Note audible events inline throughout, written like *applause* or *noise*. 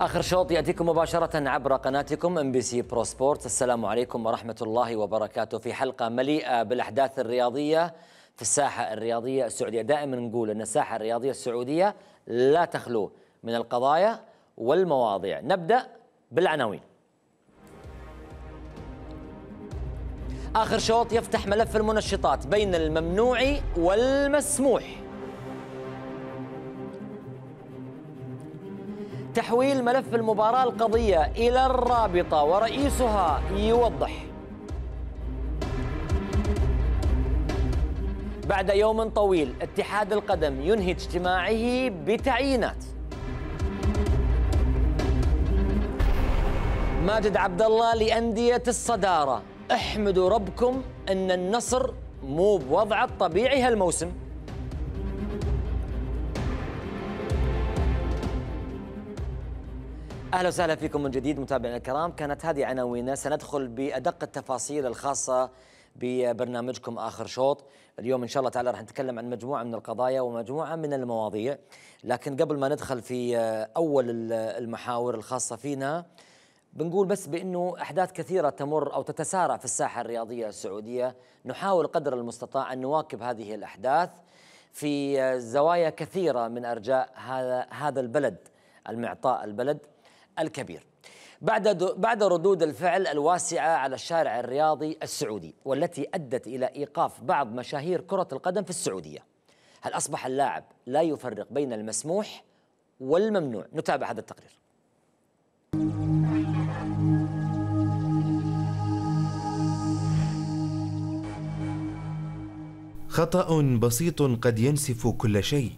آخر شوط يأتيكم مباشرة عبر قناتكم ام بي سي برو سبورت السلام عليكم ورحمة الله وبركاته في حلقة مليئة بالأحداث الرياضية في الساحة الرياضية السعودية دائما نقول أن الساحة الرياضية السعودية لا تخلو من القضايا والمواضيع نبدأ بالعناوين آخر شوط يفتح ملف المنشطات بين الممنوع والمسموح تحويل ملف المباراة القضية إلى الرابطة ورئيسها يوضح بعد يوم طويل اتحاد القدم ينهي اجتماعه بتعيينات ماجد عبد الله لأندية الصدارة احمدوا ربكم أن النصر مو بوضعه الطبيعي هالموسم اهلا وسهلا فيكم من جديد متابعينا الكرام، كانت هذه عناوينا سندخل بادق التفاصيل الخاصه ببرنامجكم اخر شوط، اليوم ان شاء الله تعالى راح نتكلم عن مجموعه من القضايا ومجموعه من المواضيع، لكن قبل ما ندخل في اول المحاور الخاصه فينا بنقول بس بانه احداث كثيره تمر او تتسارع في الساحه الرياضيه السعوديه، نحاول قدر المستطاع ان نواكب هذه الاحداث في زوايا كثيره من ارجاء هذا هذا البلد، المعطاء البلد الكبير بعد بعد ردود الفعل الواسعه على الشارع الرياضي السعودي والتي ادت الى ايقاف بعض مشاهير كره القدم في السعوديه. هل اصبح اللاعب لا يفرق بين المسموح والممنوع؟ نتابع هذا التقرير. خطأ بسيط قد ينسف كل شيء.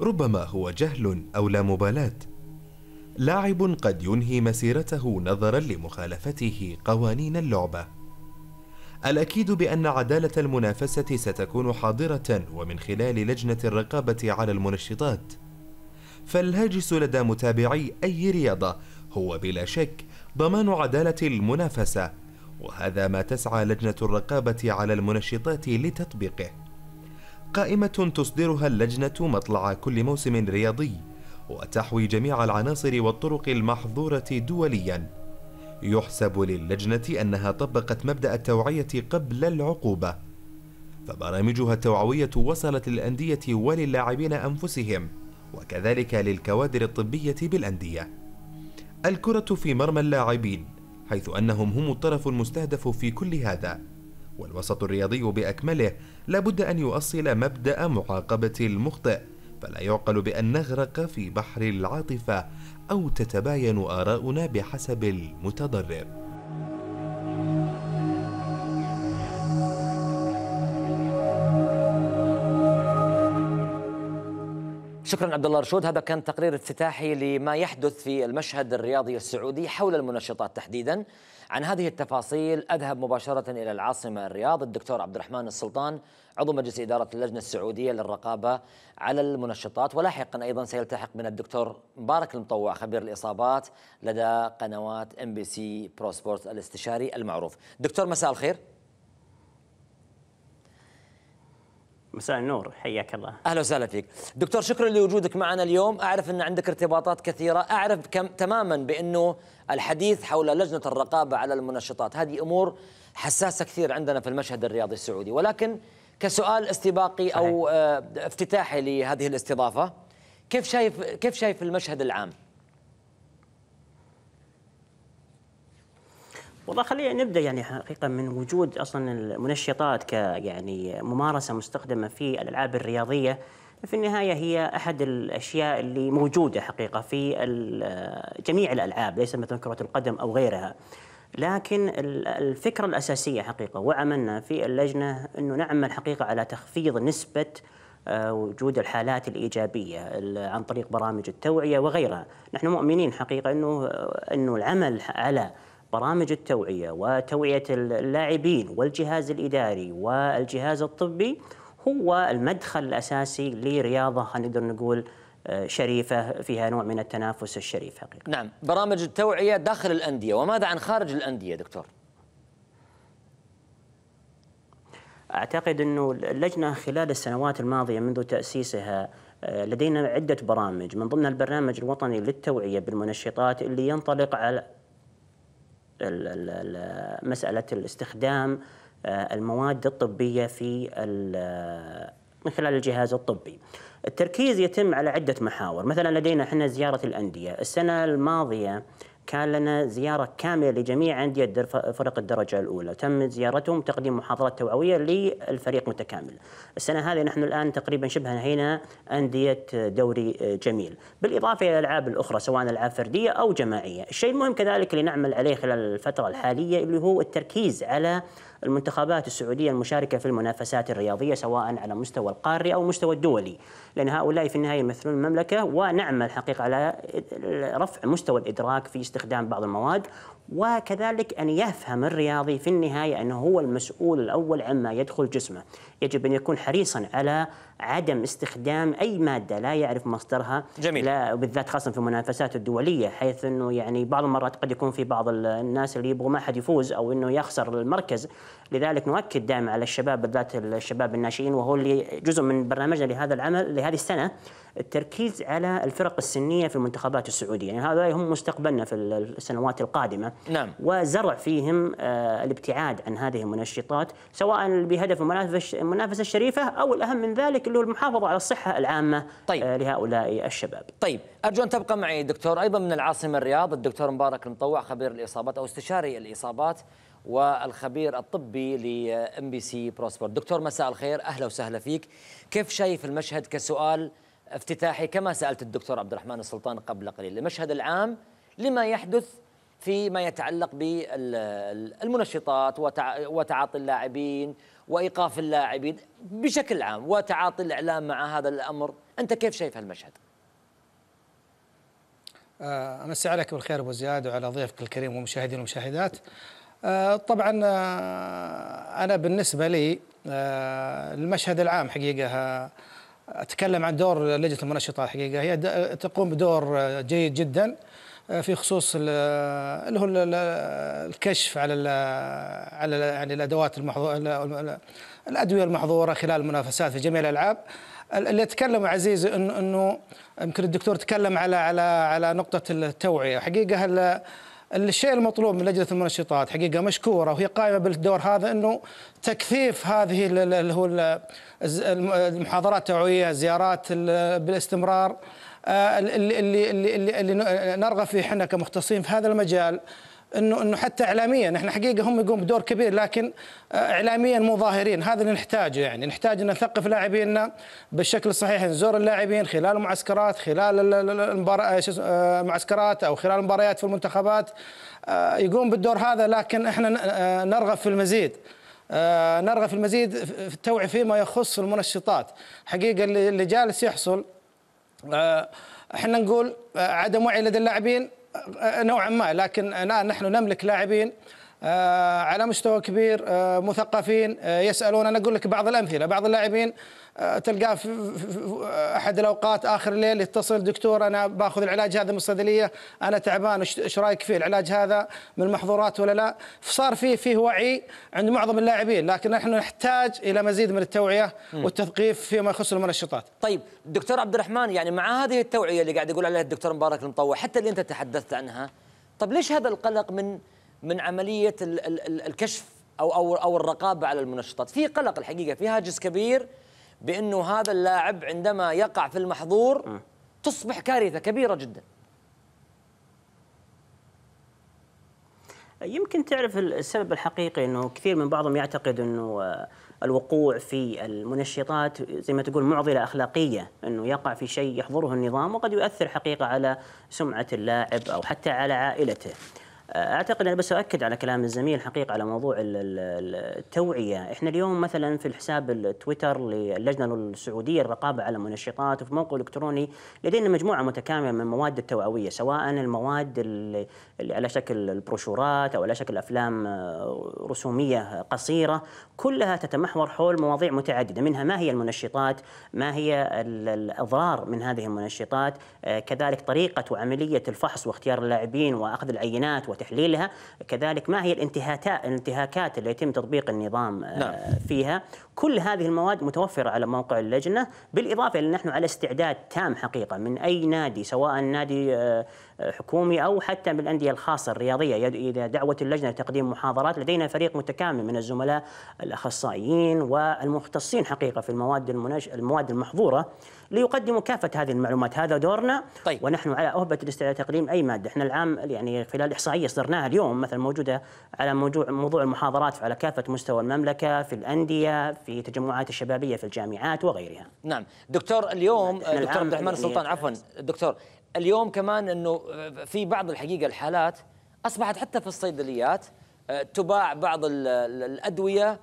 ربما هو جهل او لا مبالاه لاعب قد ينهي مسيرته نظرا لمخالفته قوانين اللعبة. الأكيد بأن عدالة المنافسة ستكون حاضرة ومن خلال لجنة الرقابة على المنشطات. فالهاجس لدى متابعي أي رياضة هو بلا شك ضمان عدالة المنافسة، وهذا ما تسعى لجنة الرقابة على المنشطات لتطبيقه. قائمة تصدرها اللجنة مطلع كل موسم رياضي وتحوي جميع العناصر والطرق المحظورة دوليا يحسب للجنة أنها طبقت مبدأ التوعية قبل العقوبة فبرامجها التوعوية وصلت للأندية وللاعبين أنفسهم وكذلك للكوادر الطبية بالأندية الكرة في مرمى اللاعبين حيث أنهم هم الطرف المستهدف في كل هذا والوسط الرياضي بأكمله لابد أن يؤصل مبدأ معاقبة المخطئ فلا يعقل بأن نغرق في بحر العاطفة أو تتباين آراؤنا بحسب المتضرر شكرا عبد الله رشود هذا كان تقرير افتتاحي لما يحدث في المشهد الرياضي السعودي حول المنشطات تحديدا عن هذه التفاصيل اذهب مباشره الى العاصمه الرياض الدكتور عبد الرحمن السلطان عضو مجلس إدارة اللجنة السعودية للرقابة على المنشطات ولاحقا أيضا سيلتحق بنا الدكتور مبارك المطوع خبير الإصابات لدى قنوات ام بي سي برو سبورت الاستشاري المعروف دكتور مساء الخير مساء النور حياك الله اهلا وسهلا فيك دكتور شكرا لوجودك معنا اليوم اعرف ان عندك ارتباطات كثيره اعرف كم تماما بانه الحديث حول لجنه الرقابه على المنشطات هذه امور حساسه كثير عندنا في المشهد الرياضي السعودي ولكن كسؤال استباقي صحيح. او آه، افتتاحي لهذه الاستضافه كيف شايف كيف شايف المشهد العام؟ والله خلينا نبدا يعني حقيقه من وجود اصلا المنشطات ك يعني ممارسه مستخدمه في الالعاب الرياضيه في النهايه هي احد الاشياء اللي موجوده حقيقه في آه، جميع الالعاب ليس مثلا كره القدم او غيرها. لكن الفكرة الأساسية حقيقة وعملنا في اللجنة أنه نعمل حقيقة على تخفيض نسبة آه، وجود الحالات الإيجابية عن طريق برامج التوعية وغيرها نحن مؤمنين حقيقة أنه, آه، أنه العمل على برامج التوعية وتوعية اللاعبين والجهاز الإداري والجهاز الطبي هو المدخل الأساسي لرياضة نقدر نقول شريفة فيها نوع من التنافس الشريف حقيقة نعم برامج التوعية داخل الأندية وماذا عن خارج الأندية دكتور؟ أعتقد أنه اللجنة خلال السنوات الماضية منذ تأسيسها آه، لدينا عدة برامج من ضمن البرنامج الوطني للتوعية بالمنشطات اللي ينطلق على مسألة الاستخدام آه، المواد الطبية في آه، من خلال الجهاز الطبي التركيز يتم على عدة محاور مثلا لدينا احنا زيارة الأندية السنة الماضية كان لنا زيارة كاملة لجميع أندية فرق الدرجة الأولى تم زيارتهم تقديم محاضرات توعوية للفريق متكامل السنة هذه نحن الآن تقريبا شبه انهينا أندية دوري جميل بالإضافة إلى الألعاب الأخرى سواء ألعاب فردية أو جماعية الشيء المهم كذلك اللي نعمل عليه خلال الفترة الحالية اللي هو التركيز على المنتخبات السعودية المشاركة في المنافسات الرياضية سواء على مستوى القاري أو مستوى الدولي لأن هؤلاء في النهاية يمثلون المملكة ونعمل حقيقة على رفع مستوى الإدراك في استخدام بعض المواد وكذلك أن يفهم الرياضي في النهاية أنه هو المسؤول الأول عما يدخل جسمه يجب أن يكون حريصا على عدم استخدام أي مادة لا يعرف مصدرها جميل. لا بالذات خاصة في المنافسات الدولية حيث أنه يعني بعض المرات قد يكون في بعض الناس اللي يبغوا ما حد يفوز أو أنه يخسر المركز لذلك نؤكد دائما على الشباب بالذات الشباب الناشئين وهو اللي جزء من برنامجنا لهذا العمل لهذه السنة التركيز على الفرق السنيه في المنتخبات السعوديه، يعني هذا هم مستقبلنا في السنوات القادمه. نعم. وزرع فيهم آه، الابتعاد عن هذه المنشطات سواء بهدف المنافسه الشريفه او الاهم من ذلك اللي هو المحافظه على الصحه العامه طيب. آه، لهؤلاء الشباب. طيب، ارجو ان تبقى معي دكتور ايضا من العاصمه الرياض الدكتور مبارك المطوع خبير الاصابات او استشاري الاصابات. والخبير الطبي لام بي سي بروسبر دكتور مساء الخير اهلا وسهلا فيك كيف شايف المشهد كسؤال افتتاحي كما سألت الدكتور عبد الرحمن السلطان قبل قليل المشهد العام لما يحدث فيما يتعلق بالمنشطات وتعاطي اللاعبين وإيقاف اللاعبين بشكل عام وتعاطي الإعلام مع هذا الأمر أنت كيف شايف هالمشهد؟ أمسي آه، عليك بالخير أبو زياد وعلى ضيفك الكريم ومشاهدين ومشاهدات آه، طبعا آه، أنا بالنسبة لي المشهد العام حقيقة اتكلم عن دور لجنه المنشطه الحقيقه هي تقوم بدور جيد جدا آه، في خصوص اللي هو الكشف على على يعني الادوات المحظوره الادويه المحظوره خلال المنافسات في جميع الالعاب اللي تكلم عزيز انه انه يمكن الدكتور تكلم على على على نقطه التوعيه حقيقه الشيء المطلوب من لجنه المنشطات حقيقه مشكوره وهي قائمه بالدور هذا انه تكثيف هذه اللي هو المحاضرات التوعويه زيارات بالاستمرار آه، اللي اللي اللي, اللي نرغب فيه احنا كمختصين في هذا المجال انه انه حتى اعلاميا احنا حقيقه هم يقوم بدور كبير لكن آه، اعلاميا مو ظاهرين هذا اللي نحتاجه يعني نحتاج ان نثقف لاعبينا بالشكل الصحيح نزور اللاعبين خلال المعسكرات خلال المعسكرات آه، آه، او خلال المباريات في المنتخبات يقوم بالدور هذا لكن احنا نرغب في المزيد نرغب في المزيد في التوعيه فيما يخص المنشطات حقيقه اللي جالس يحصل احنا نقول عدم وعي لدى اللاعبين آه، نوعا ما لكن الان نحن نملك لاعبين آه، على مستوى كبير آه، مثقفين يسالون انا اقول لك بعض الامثله بعض اللاعبين آه، تلقاه في آه، احد الاوقات اخر الليل يتصل دكتور انا باخذ العلاج هذا من الصيدليه انا تعبان ايش رايك فيه العلاج هذا من المحظورات ولا لا فصار فيه فيه وعي عند معظم اللاعبين لكن نحن نحتاج الى مزيد من التوعيه والتثقيف فيما يخص المنشطات طيب دكتور عبد الرحمن يعني مع هذه التوعيه اللي قاعد يقول عليها الدكتور مبارك المطوع حتى اللي انت تحدثت عنها طب ليش هذا القلق من من عمليه الكشف او او او الرقابه على المنشطات في قلق الحقيقه في هاجس كبير بانه هذا اللاعب عندما يقع في المحظور تصبح كارثه كبيره جدا يمكن تعرف السبب الحقيقي انه كثير من بعضهم يعتقد انه آه، الوقوع في المنشطات زي ما تقول معضله اخلاقيه انه يقع في شيء يحظره النظام وقد يؤثر حقيقه على سمعه اللاعب او حتى على عائلته. اعتقد انا بس اؤكد على كلام الزميل حقيقه على موضوع التوعيه، احنا اليوم مثلا في الحساب التويتر للجنه السعوديه الرقابه على المنشطات وفي موقع الكتروني لدينا مجموعه متكامله من المواد التوعويه سواء المواد اللي على شكل البروشورات او على شكل افلام آه، رسوميه قصيره، كلها تتمحور حول مواضيع متعدده منها ما هي المنشطات؟ ما هي الاضرار من هذه المنشطات؟ آه، كذلك طريقه وعمليه الفحص واختيار اللاعبين واخذ العينات وتحليلها كذلك ما هي الانتهاكات الانتهاكات اللي يتم تطبيق النظام آه، نعم. فيها كل هذه المواد متوفرة على موقع اللجنة بالإضافة إلى نحن على استعداد تام حقيقة من أي نادي سواء نادي آه، حكومي أو حتى من الأندية الخاصة الرياضية إذا دعوت اللجنة لتقديم محاضرات لدينا فريق متكامل من الزملاء الأخصائيين والمختصين حقيقة في المواد المواد المحظورة ليقدموا كافه هذه المعلومات هذا دورنا طيب. ونحن على اهبه الاستعداد تقديم اي ماده احنا العام يعني خلال احصائيه اصدرناها اليوم مثلا موجوده على موضوع موضوع المحاضرات على كافه مستوى المملكه في الانديه في تجمعات الشبابيه في الجامعات وغيرها نعم دكتور اليوم نعم. دكتور عبد الرحمن السلطان يعني عفوا دكتور اليوم كمان انه في بعض الحقيقه الحالات اصبحت حتى في الصيدليات آه، تباع بعض الادويه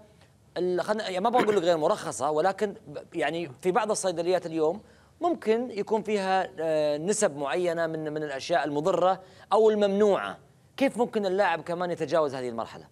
خلنا يعني ما بقول لك غير مرخصه ولكن يعني في بعض الصيدليات اليوم ممكن يكون فيها آه، نسب معينه من من الاشياء المضره او الممنوعه كيف ممكن اللاعب كمان يتجاوز هذه المرحله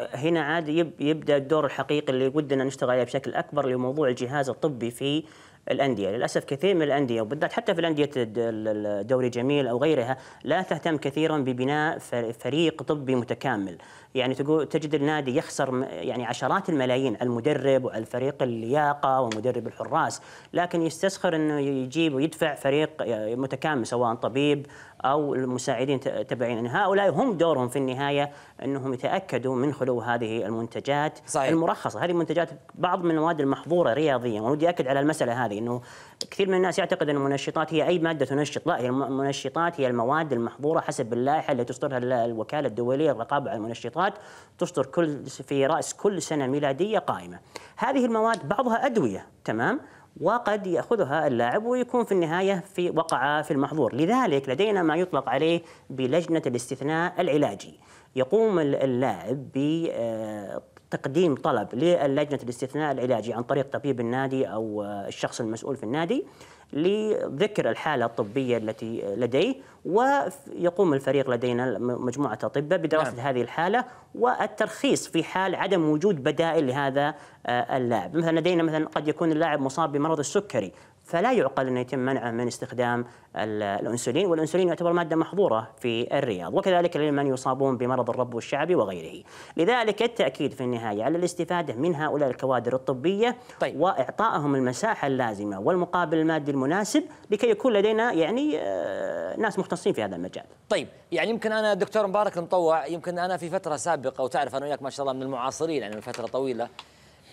هنا عاد يبدا الدور الحقيقي اللي ودنا نشتغل عليه بشكل اكبر لموضوع الجهاز الطبي في الانديه للاسف كثير من الانديه وبالذات حتى في الانديه الدوري جميل او غيرها لا تهتم كثيرا ببناء فريق طبي متكامل يعني تقول تجد النادي يخسر يعني عشرات الملايين على المدرب وعلى الفريق اللياقه ومدرب الحراس لكن يستسخر انه يجيب ويدفع فريق متكامل سواء طبيب او المساعدين تبعين ان هؤلاء هم دورهم في النهايه انهم يتاكدوا من خلو هذه المنتجات صحيح. المرخصه هذه منتجات بعض من المواد المحظوره رياضيا ودي اكد على المساله هذه انه كثير من الناس يعتقد ان المنشطات هي اي ماده تنشط لا هي المنشطات هي المواد المحظوره حسب اللائحه اللي تصدرها الوكاله الدوليه للرقابه على المنشطات تصدر كل في راس كل سنه ميلاديه قائمه هذه المواد بعضها ادويه تمام وقد ياخذها اللاعب ويكون في النهايه في وقع في المحظور، لذلك لدينا ما يطلق عليه بلجنه الاستثناء العلاجي. يقوم اللاعب ب آه، تقديم طلب للجنة الاستثناء العلاجي عن طريق طبيب النادي أو آه، الشخص المسؤول في النادي لذكر الحالة الطبية التي آه، لديه ويقوم الفريق لدينا مجموعة أطباء بدراسة نعم. هذه الحالة والترخيص في حال عدم وجود بدائل لهذا آه، اللاعب مثلا لدينا مثلا قد يكون اللاعب مصاب بمرض السكري فلا يعقل أن يتم منعه من استخدام الأنسولين والأنسولين يعتبر مادة محظورة في الرياض وكذلك لمن يصابون بمرض الرب الشعبي وغيره لذلك التأكيد في النهاية على الاستفادة من هؤلاء الكوادر الطبية طيب. وإعطائهم المساحة اللازمة والمقابل المادي المناسب لكي يكون لدينا يعني آه، ناس مختصين في هذا المجال طيب يعني يمكن أنا دكتور مبارك المطوع يمكن أنا في فترة سابقة وتعرف أنا وياك ما شاء الله من المعاصرين يعني من فترة طويلة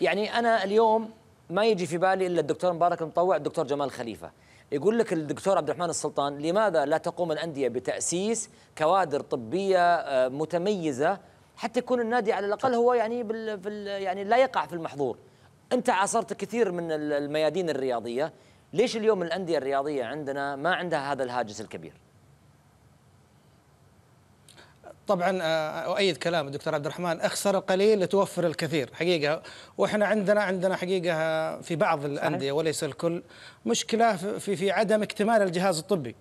يعني أنا اليوم ما يجي في بالي الا الدكتور مبارك المطوع الدكتور جمال خليفه يقول لك الدكتور عبد الرحمن السلطان لماذا لا تقوم الانديه بتاسيس كوادر طبيه آه، متميزه حتى يكون النادي على الاقل هو يعني بال, بال يعني لا يقع في المحظور انت عاصرت كثير من الميادين الرياضيه ليش اليوم الانديه الرياضيه عندنا ما عندها هذا الهاجس الكبير طبعا آه، آه، اؤيد كلام الدكتور عبد الرحمن اخسر القليل لتوفر الكثير حقيقه واحنا عندنا عندنا حقيقه في بعض الانديه وليس الكل مشكله في في عدم اكتمال الجهاز الطبي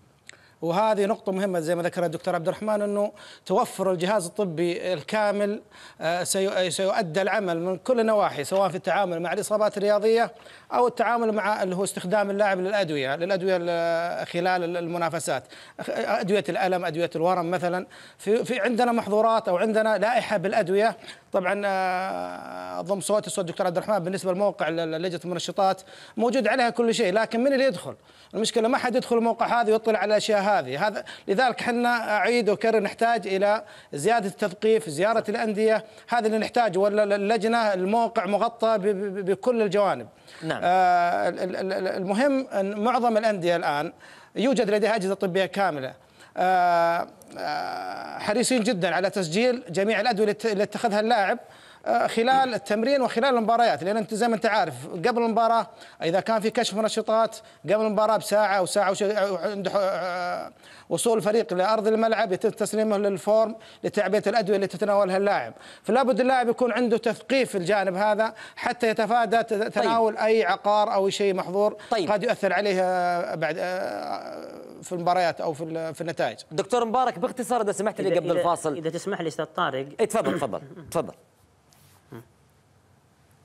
وهذه نقطة مهمة زي ما ذكر الدكتور عبد الرحمن أنه توفر الجهاز الطبي الكامل آه، آه، سيؤدى العمل من كل النواحي سواء في التعامل مع الإصابات الرياضية أو التعامل مع اللي هو استخدام اللاعب للأدوية للأدوية آه، خلال المنافسات أدوية الألم أدوية الورم مثلا في, في عندنا محظورات أو عندنا لائحة بالأدوية طبعا اضم صوتي صوت الدكتور عبد الرحمن بالنسبه لموقع لجنه المنشطات موجود عليها كل شيء لكن من اللي يدخل؟ المشكله ما حد يدخل الموقع هذا ويطلع على الاشياء هذه هذا لذلك احنا اعيد واكرر نحتاج الى زياده التثقيف زياره الانديه هذا اللي نحتاجه ولا اللجنه الموقع مغطى بكل الجوانب نعم. آه المهم ان معظم الانديه الان يوجد لديها اجهزه طبيه كامله آه, آه، حريصين جدا على تسجيل جميع الادويه التي اتخذها اللاعب آه، خلال التمرين وخلال المباريات لان انت زي ما انت عارف قبل المباراه اذا كان في كشف منشطات قبل المباراه بساعه او ساعه وش... آه، وصول الفريق لارض الملعب يتم تسليمه للفورم لتعبئه الادويه اللي تتناولها اللاعب فلا بد اللاعب يكون عنده تثقيف في الجانب هذا حتى يتفادى تناول طيب. اي عقار او شيء محظور طيب. قد يؤثر عليه آه، بعد في المباريات او في في النتائج دكتور مبارك باختصار اذا سمحت لي قبل الفاصل اذا تسمح لي استاذ طارق إيه، تفضل تفضل *coughs* تفضل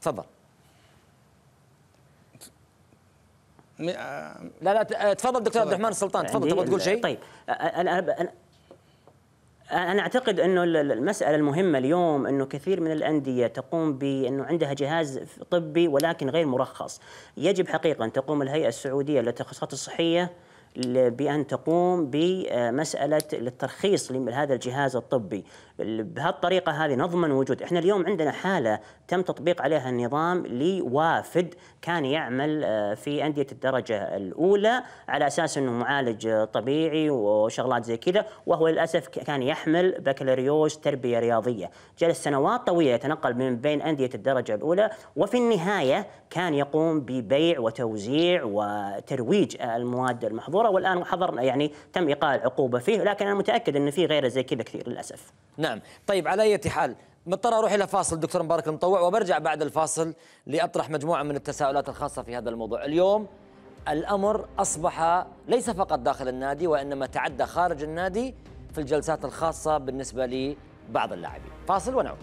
تفضل لا لا تفضل دكتور عبد الرحمن السلطان يعني تفضل تبغى تقول شيء طيب انا انا اعتقد انه المساله المهمه اليوم انه كثير من الانديه تقوم بانه عندها جهاز طبي ولكن غير مرخص يجب حقيقه ان تقوم الهيئه السعوديه للتخصصات الصحيه بأن تقوم بمسألة الترخيص لهذا الجهاز الطبي بهالطريقه هذه نضمن وجود احنا اليوم عندنا حاله تم تطبيق عليها النظام لوافد كان يعمل آه، في انديه الدرجه الاولى على اساس انه معالج طبيعي وشغلات زي كذا وهو للاسف كان يحمل بكالوريوس تربيه رياضيه جلس سنوات طويله يتنقل من بين انديه الدرجه الاولى وفي النهايه كان يقوم ببيع وتوزيع وترويج المواد المحظوره والان حضر يعني تم ايقاع العقوبه فيه لكن انا متاكد ان في غيره زي كذا كثير للاسف نعم طيب على أي حال مضطر أروح إلى فاصل دكتور مبارك المطوع وبرجع بعد الفاصل لأطرح مجموعة من التساؤلات الخاصة في هذا الموضوع اليوم الأمر أصبح ليس فقط داخل النادي وإنما تعدى خارج النادي في الجلسات الخاصة بالنسبة لبعض اللاعبين فاصل ونعود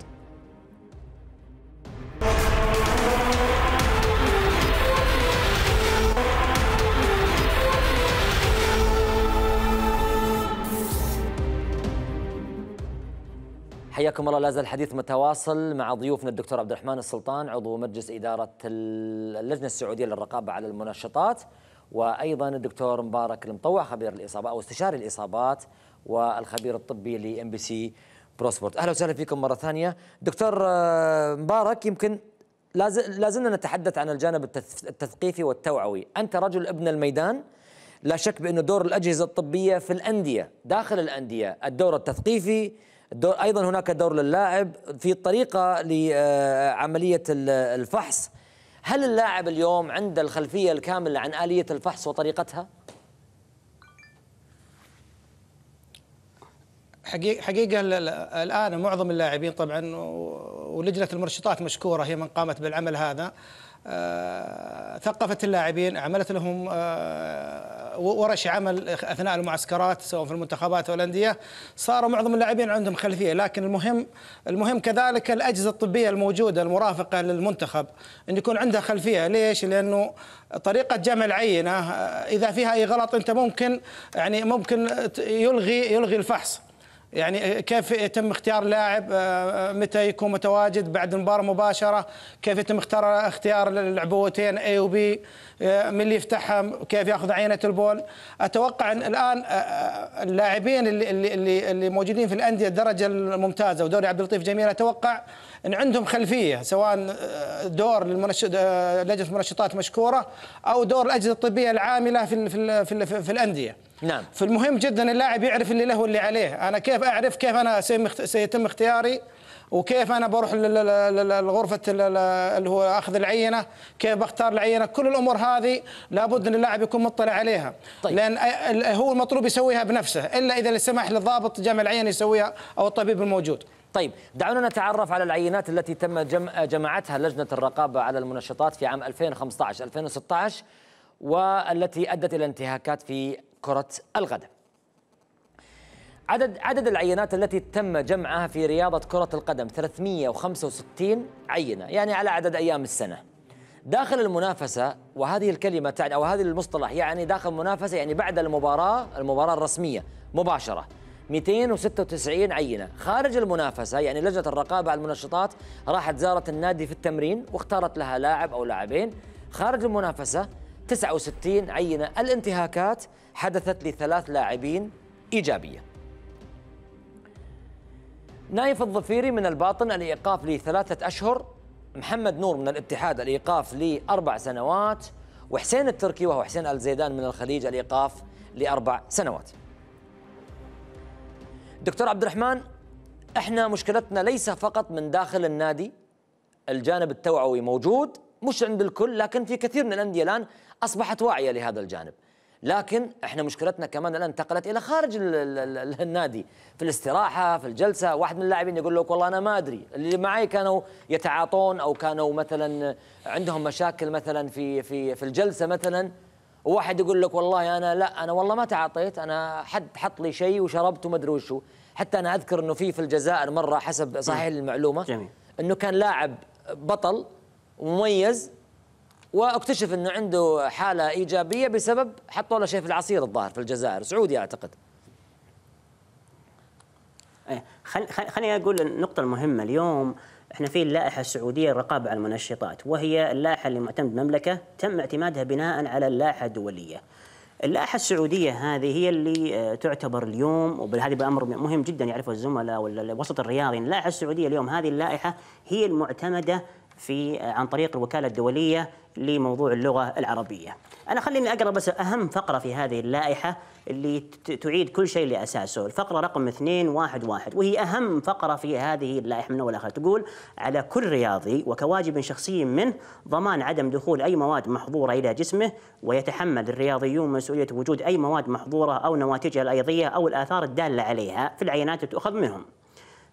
حياكم الله لا زال الحديث متواصل مع ضيوفنا الدكتور عبد الرحمن السلطان عضو مجلس إدارة اللجنة السعودية للرقابة على المنشطات وأيضا الدكتور مبارك المطوع خبير الإصابة أو استشاري الإصابات والخبير الطبي لإم بي سي بروسبورت أهلا وسهلا فيكم مرة ثانية دكتور آه، مبارك يمكن لازلنا نتحدث عن الجانب التثقيفي والتوعوي أنت رجل ابن الميدان لا شك بأنه دور الأجهزة الطبية في الأندية داخل الأندية الدور التثقيفي الدور ايضا هناك دور للاعب في طريقه لعمليه الفحص هل اللاعب اليوم عنده الخلفيه الكامله عن اليه الفحص وطريقتها حقيقة, حقيقة الآن معظم اللاعبين طبعا ولجنة المرشطات مشكورة هي من قامت بالعمل هذا آه، ثقفت اللاعبين عملت لهم آه، ورش عمل اثناء المعسكرات سواء في المنتخبات او الانديه صاروا معظم اللاعبين عندهم خلفيه لكن المهم المهم كذلك الاجهزه الطبيه الموجوده المرافقه للمنتخب ان يكون عندها خلفيه ليش؟ لانه طريقه جمع العينه آه، اذا فيها اي غلط انت ممكن يعني ممكن يلغي يلغي الفحص يعني كيف يتم اختيار لاعب آه، آه، متى يكون متواجد بعد المباراة مباشرة كيف يتم اختيار اختيار العبوتين اي وبي آه، من اللي يفتحهم كيف ياخذ عينة البول اتوقع ان الان اللاعبين اللي اللي اللي موجودين في الاندية الدرجة الممتازة ودوري عبد اللطيف جميل اتوقع ان عندهم خلفية سواء دور لجنة المنشطات مشكورة او دور الاجهزة الطبية العاملة في في في, في الاندية نعم فالمهم جدا اللاعب يعرف اللي له واللي عليه انا كيف اعرف كيف انا سيتم اختياري وكيف انا بروح لغرفه اللي هو اخذ العينه كيف بختار العينه كل الامور هذه لابد ان اللاعب يكون مطلع عليها طيب. لان هو المطلوب يسويها بنفسه الا اذا سمح للضابط جمع العينه يسويها او الطبيب الموجود طيب دعونا نتعرف على العينات التي تم جمع جمعتها لجنه الرقابه على المنشطات في عام 2015 2016 والتي ادت الى انتهاكات في كرة القدم عدد عدد العينات التي تم جمعها في رياضة كرة القدم 365 عينة يعني على عدد أيام السنة داخل المنافسة وهذه الكلمة تعني أو هذه المصطلح يعني داخل المنافسة يعني بعد المباراة المباراة الرسمية مباشرة 296 عينة خارج المنافسة يعني لجنة الرقابة على المنشطات راحت زارت النادي في التمرين واختارت لها لاعب أو لاعبين خارج المنافسة 69 عينة الانتهاكات حدثت لثلاث لاعبين إيجابية نايف الظفيري من الباطن الإيقاف لثلاثة أشهر محمد نور من الاتحاد الإيقاف لأربع سنوات وحسين التركي وهو حسين الزيدان من الخليج الإيقاف لأربع سنوات دكتور عبد الرحمن احنا مشكلتنا ليس فقط من داخل النادي الجانب التوعوي موجود مش عند الكل لكن في كثير من الانديه الان اصبحت واعيه لهذا الجانب لكن احنا مشكلتنا كمان الان انتقلت الى خارج الـ الـ الـ النادي في الاستراحه في الجلسه واحد من اللاعبين يقول لك والله انا ما ادري اللي معي كانوا يتعاطون او كانوا مثلا عندهم مشاكل مثلا في في في الجلسه مثلا وواحد يقول لك والله انا لا انا والله ما تعاطيت انا حد حط لي شيء وشربت وما ادري وشو حتى انا اذكر انه في في الجزائر مره حسب صحيح المعلومه انه كان لاعب بطل ومميز واكتشف انه عنده حاله ايجابيه بسبب حطوا له شيء في العصير الظاهر في الجزائر سعودي اعتقد إيه، خل خليني اقول النقطه المهمه اليوم احنا في اللائحه السعوديه الرقابه على المنشطات وهي اللائحه اللي معتمد المملكه تم اعتمادها بناء على اللائحه الدوليه اللائحه السعوديه هذه هي اللي آه، تعتبر اليوم وبهذا بامر مهم جدا يعرفه الزملاء والوسط الرياضي اللائحه السعوديه اليوم هذه اللائحه هي المعتمده في آه، عن طريق الوكالة الدولية لموضوع اللغة العربية أنا خليني أقرأ بس أهم فقرة في هذه اللائحة اللي تعيد كل شيء لأساسه الفقرة رقم 211 وهي أهم فقرة في هذه اللائحة من أول آخر تقول على كل رياضي وكواجب شخصي منه ضمان عدم دخول أي مواد محظورة إلى جسمه ويتحمل الرياضيون مسؤولية وجود أي مواد محظورة أو نواتجها الأيضية أو الآثار الدالة عليها في العينات تؤخذ منهم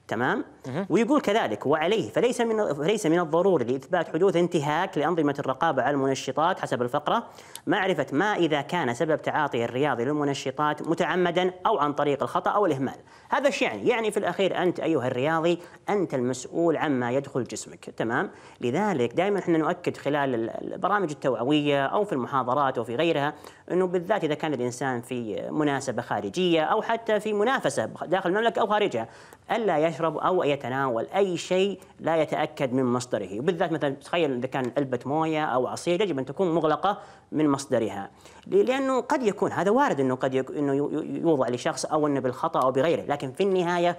تمام ويقول كذلك وعليه فليس من فليس من الضروري لاثبات حدوث انتهاك لانظمه الرقابه على المنشطات حسب الفقره معرفه ما اذا كان سبب تعاطي الرياضي للمنشطات متعمدا او عن طريق الخطا او الاهمال هذا ايش يعني يعني في الاخير انت ايها الرياضي انت المسؤول عما يدخل جسمك تمام لذلك دائما احنا نؤكد خلال البرامج التوعويه او في المحاضرات او في غيرها انه بالذات اذا كان الانسان في مناسبه خارجيه او حتى في منافسه داخل المملكه او خارجها الا يشرب او يتناول اي شيء لا يتاكد من مصدره وبالذات مثلا تخيل اذا كان علبه مويه او عصير يجب ان تكون مغلقه من مصدرها لانه قد يكون هذا وارد انه قد انه يوضع لشخص او انه بالخطا او بغيره لكن في النهايه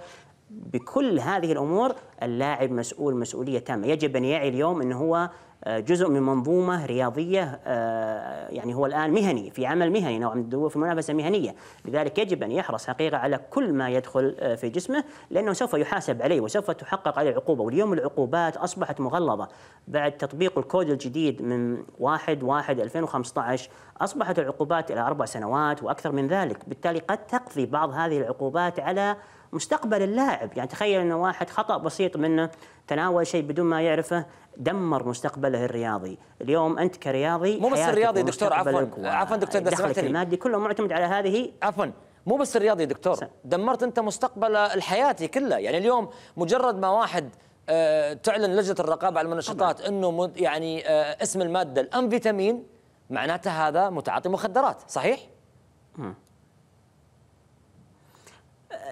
بكل هذه الامور اللاعب مسؤول مسؤوليه تامه يجب ان يعي اليوم انه هو جزء من منظومة رياضية آه، يعني هو الآن مهني في عمل مهني نوع من الدول في منافسة مهنية لذلك يجب أن يحرص حقيقة على كل ما يدخل آه، في جسمه لأنه سوف يحاسب عليه وسوف تحقق عليه عقوبة واليوم العقوبات أصبحت مغلظة بعد تطبيق الكود الجديد من 1 1 2015 أصبحت العقوبات إلى أربع سنوات وأكثر من ذلك بالتالي قد تقضي بعض هذه العقوبات على مستقبل اللاعب يعني تخيل أن واحد خطأ بسيط منه تناول شيء بدون ما يعرفه دمر مستقبله الرياضي اليوم انت كرياضي مو بس الرياضي دكتور عفوا عفوا دكتور بس يعني المادي كله معتمد على هذه عفوا مو بس الرياضي دكتور دمرت انت مستقبل الحياتي كله يعني اليوم مجرد ما واحد آه تعلن لجنه الرقابه على المنشطات انه يعني آه اسم الماده الانفيتامين معناته هذا متعاطي مخدرات صحيح؟ م.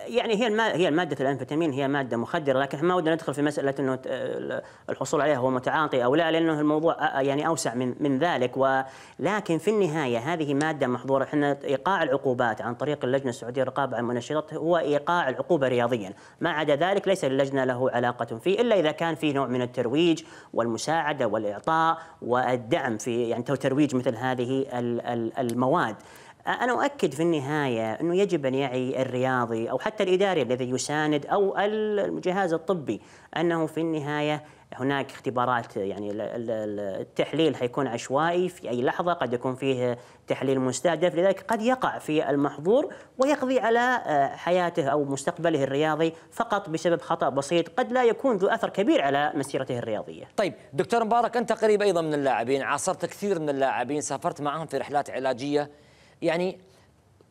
يعني هي المادة هي ماده الأنفيتامين هي مادة مخدرة لكن ما ودنا ندخل في مسألة أنه الحصول عليها هو متعاطي أو لا لأنه الموضوع يعني أوسع من من ذلك ولكن في النهاية هذه مادة محظورة احنا إيقاع العقوبات عن طريق اللجنة السعودية للرقابة على المنشطات هو إيقاع العقوبة رياضيا ما عدا ذلك ليس للجنة له علاقة فيه إلا إذا كان في نوع من الترويج والمساعدة والإعطاء والدعم في يعني ترويج مثل هذه المواد أنا أؤكد في النهاية أنه يجب أن يعي الرياضي أو حتى الإداري الذي يساند أو الجهاز الطبي أنه في النهاية هناك اختبارات يعني التحليل حيكون عشوائي في اي لحظه قد يكون فيه تحليل مستهدف لذلك قد يقع في المحظور ويقضي على آه، حياته او مستقبله الرياضي فقط بسبب خطا بسيط قد لا يكون ذو اثر كبير على مسيرته الرياضيه. طيب دكتور مبارك انت قريب ايضا من اللاعبين عاصرت كثير من اللاعبين سافرت معهم في رحلات علاجيه يعني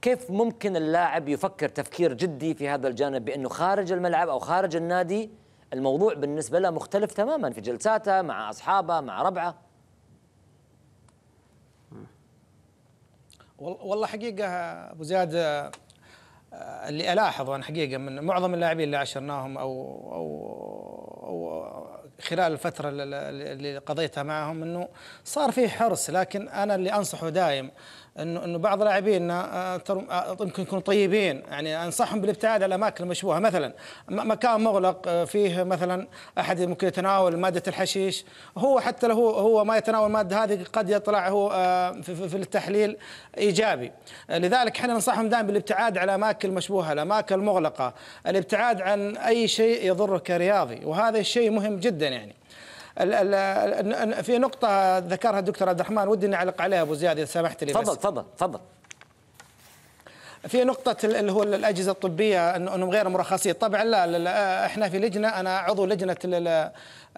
كيف ممكن اللاعب يفكر تفكير جدي في هذا الجانب بانه خارج الملعب او خارج النادي الموضوع بالنسبه له مختلف تماما في جلساته مع اصحابه مع ربعه والله حقيقه ابو زياد آه، آه، اللي الاحظه انا حقيقه من معظم اللاعبين اللي عشرناهم او او, أو خلال الفتره اللي قضيتها معهم انه صار في حرص لكن انا اللي انصحه دائم انه انه بعض لاعبينا آه، آه، يمكن يكونوا طيبين يعني انصحهم بالابتعاد عن الاماكن المشبوهه مثلا مكان مغلق آه، فيه مثلا احد ممكن يتناول ماده الحشيش هو حتى لو هو ما يتناول الماده هذه قد يطلع هو في التحليل ايجابي لذلك احنا ننصحهم دائما بالابتعاد عن الاماكن المشبوهه الاماكن المغلقه الابتعاد عن اي شيء يضرك كرياضي وهذا الشيء مهم جدا يعني في نقطة ذكرها الدكتور عبد الرحمن ودي نعلق عليها أبو زياد إذا سمحت لي تفضل تفضل تفضل في نقطة اللي هو الأجهزة الطبية أنهم غير مرخصين طبعا لا, لا احنا في لجنة أنا عضو لجنة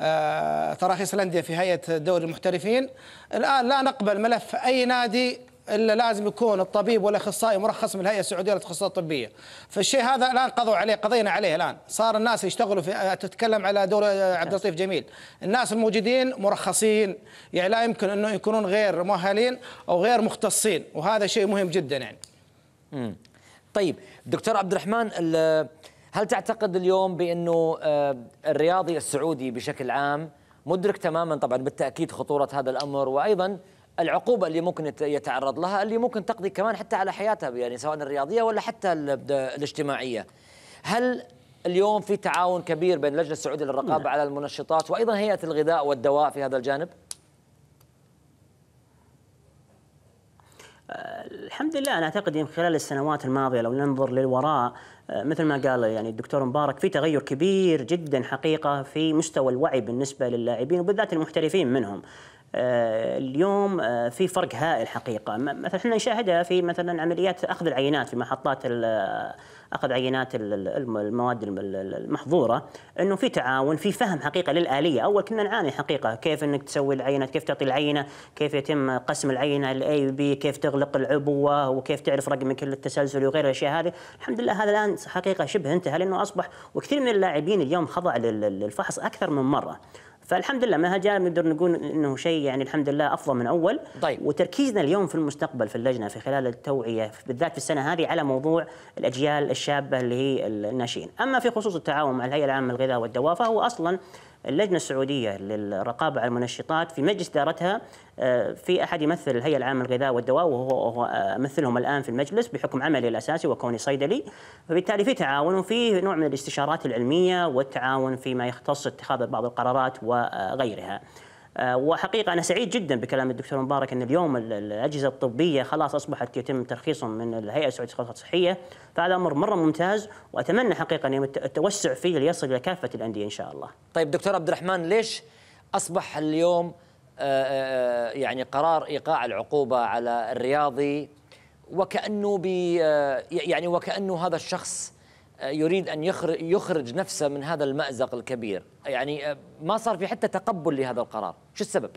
آه، تراخيص الأندية في هيئة دوري المحترفين الآن لا نقبل ملف أي نادي الا لازم يكون الطبيب والاخصائي مرخص من الهيئه السعوديه للتخصصات الطبيه، فالشيء هذا الان قضوا عليه قضينا عليه الان، صار الناس يشتغلوا في تتكلم على دور عبد اللطيف جميل، الناس الموجودين مرخصين يعني لا يمكن انه يكونون غير مؤهلين او غير مختصين وهذا شيء مهم جدا يعني. امم طيب دكتور عبد الرحمن هل تعتقد اليوم بانه آه، الرياضي السعودي بشكل عام مدرك تماما طبعا بالتاكيد خطوره هذا الامر وايضا العقوبه اللي ممكن يتعرض لها اللي ممكن تقضي كمان حتى على حياته يعني سواء الرياضيه ولا حتى الاجتماعيه هل اليوم في تعاون كبير بين اللجنه السعوديه للرقابه نعم. على المنشطات وايضا هيئه الغذاء والدواء في هذا الجانب آه، الحمد لله انا اعتقد يمكن خلال السنوات الماضيه لو ننظر للوراء آه، مثل ما قال يعني الدكتور مبارك في تغير كبير جدا حقيقه في مستوى الوعي بالنسبه للاعبين وبالذات المحترفين منهم آه، اليوم آه، في فرق هائل حقيقه مثلا احنا نشاهدها في مثلا عمليات اخذ العينات في محطات آه، اخذ عينات المواد المحظوره انه في تعاون في فهم حقيقه للاليه اول كنا نعاني حقيقه كيف انك تسوي العينه كيف تعطي العينه كيف يتم قسم العينه لاي وبي كيف تغلق العبوه وكيف تعرف رقمك التسلسل وغير الاشياء هذه الحمد لله هذا الان حقيقه شبه انتهى لانه اصبح وكثير من اللاعبين اليوم خضع للفحص اكثر من مره فالحمد لله ما جاء يعني نقدر نقول انه شيء يعني الحمد لله افضل من اول طيب. وتركيزنا اليوم في المستقبل في اللجنه في خلال التوعيه بالذات في السنه هذه على موضوع الاجيال الشابه اللي هي الناشئين اما في خصوص التعاون مع الهيئه العامه للغذاء والدواء فهو اصلا اللجنه السعوديه للرقابه على المنشطات في مجلس ادارتها آه، في احد يمثل الهيئه العامه للغذاء والدواء وهو امثلهم الان في المجلس بحكم عملي الاساسي وكوني صيدلي فبالتالي في تعاون وفي نوع من الاستشارات العلميه والتعاون فيما يختص اتخاذ بعض القرارات وغيرها. آه، وحقيقه انا سعيد جدا بكلام الدكتور مبارك ان اليوم الاجهزه الطبيه خلاص اصبحت يتم ترخيصهم من الهيئه السعوديه للخدمات الصحيه فهذا امر مره ممتاز واتمنى حقيقه ان التوسع فيه ليصل الى كافه الانديه ان شاء الله. طيب دكتور عبد الرحمن ليش اصبح اليوم آه، آه، يعني قرار ايقاع العقوبه على الرياضي وكانه يعني وكانه هذا الشخص يريد أن يخرج نفسه من هذا المأزق الكبير يعني آه، ما صار في حتى تقبل لهذا القرار شو السبب؟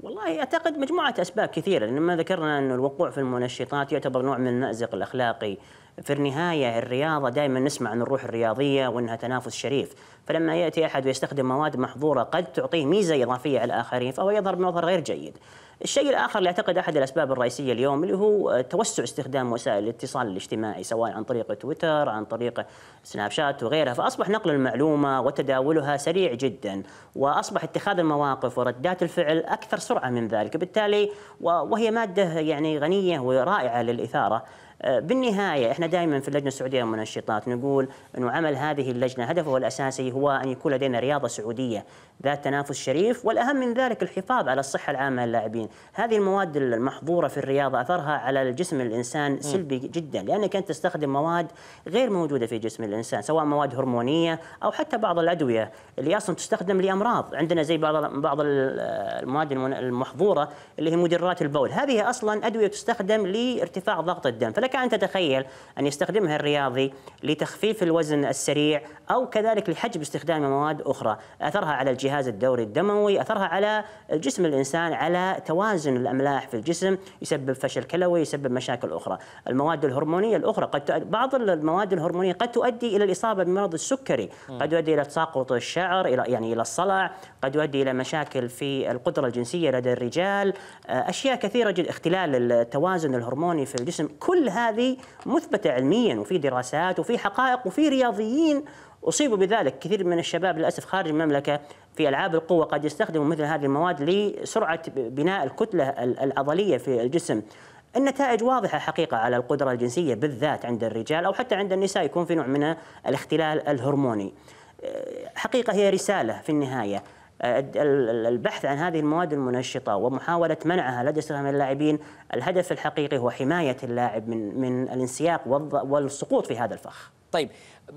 والله اعتقد مجموعه اسباب كثيره لما ذكرنا انه الوقوع في المنشطات يعتبر نوع من المازق الاخلاقي في النهايه الرياضه دائما نسمع عن الروح الرياضيه وانها تنافس شريف فلما ياتي احد ويستخدم مواد محظوره قد تعطيه ميزه اضافيه على الاخرين فهو يظهر بمظهر غير جيد الشيء الاخر اللي اعتقد احد الاسباب الرئيسيه اليوم اللي هو آه، توسع استخدام وسائل الاتصال الاجتماعي سواء عن طريق تويتر عن طريق سناب شات وغيرها فاصبح نقل المعلومه وتداولها سريع جدا واصبح اتخاذ المواقف وردات الفعل اكثر سرعه من ذلك بالتالي وهي ماده يعني غنيه ورائعه للاثاره بالنهاية إحنا دائما في اللجنة السعودية للمنشطات نقول أنه عمل هذه اللجنة هدفه الأساسي هو أن يكون لدينا رياضة سعودية ذات تنافس شريف والأهم من ذلك الحفاظ على الصحة العامة للاعبين هذه المواد المحظورة في الرياضة أثرها على الجسم الإنسان سلبي جدا لأنك أنت تستخدم مواد غير موجودة في جسم الإنسان سواء مواد هرمونية أو حتى بعض الأدوية اللي أصلا تستخدم لأمراض عندنا زي بعض بعض المواد المحظورة اللي هي مدرات البول هذه أصلا أدوية تستخدم لارتفاع ضغط الدم لك أن تتخيل أن يستخدمها الرياضي لتخفيف الوزن السريع أو كذلك لحجب استخدام مواد أخرى أثرها على الجهاز الدوري الدموي أثرها على جسم الإنسان على توازن الأملاح في الجسم يسبب فشل كلوي يسبب مشاكل أخرى المواد الهرمونية الأخرى قد تؤدي بعض المواد الهرمونية قد تؤدي إلى الإصابة بمرض السكري قد يؤدي إلى تساقط الشعر إلى يعني إلى الصلع قد يؤدي إلى مشاكل في القدرة الجنسية لدى الرجال أشياء كثيرة جدا اختلال التوازن الهرموني في الجسم كل هذه مثبتة علميا وفي دراسات وفي حقائق وفي رياضيين أصيبوا بذلك كثير من الشباب للأسف خارج المملكة في ألعاب القوة قد يستخدموا مثل هذه المواد لسرعة بناء الكتلة العضلية في الجسم النتائج واضحة حقيقة على القدرة الجنسية بالذات عند الرجال أو حتى عند النساء يكون في نوع من الاختلال الهرموني أه، حقيقة هي رسالة في النهاية البحث عن هذه المواد المنشطه ومحاوله منعها لدى استخدام اللاعبين الهدف الحقيقي هو حمايه اللاعب من من الانسياق والسقوط في هذا الفخ. طيب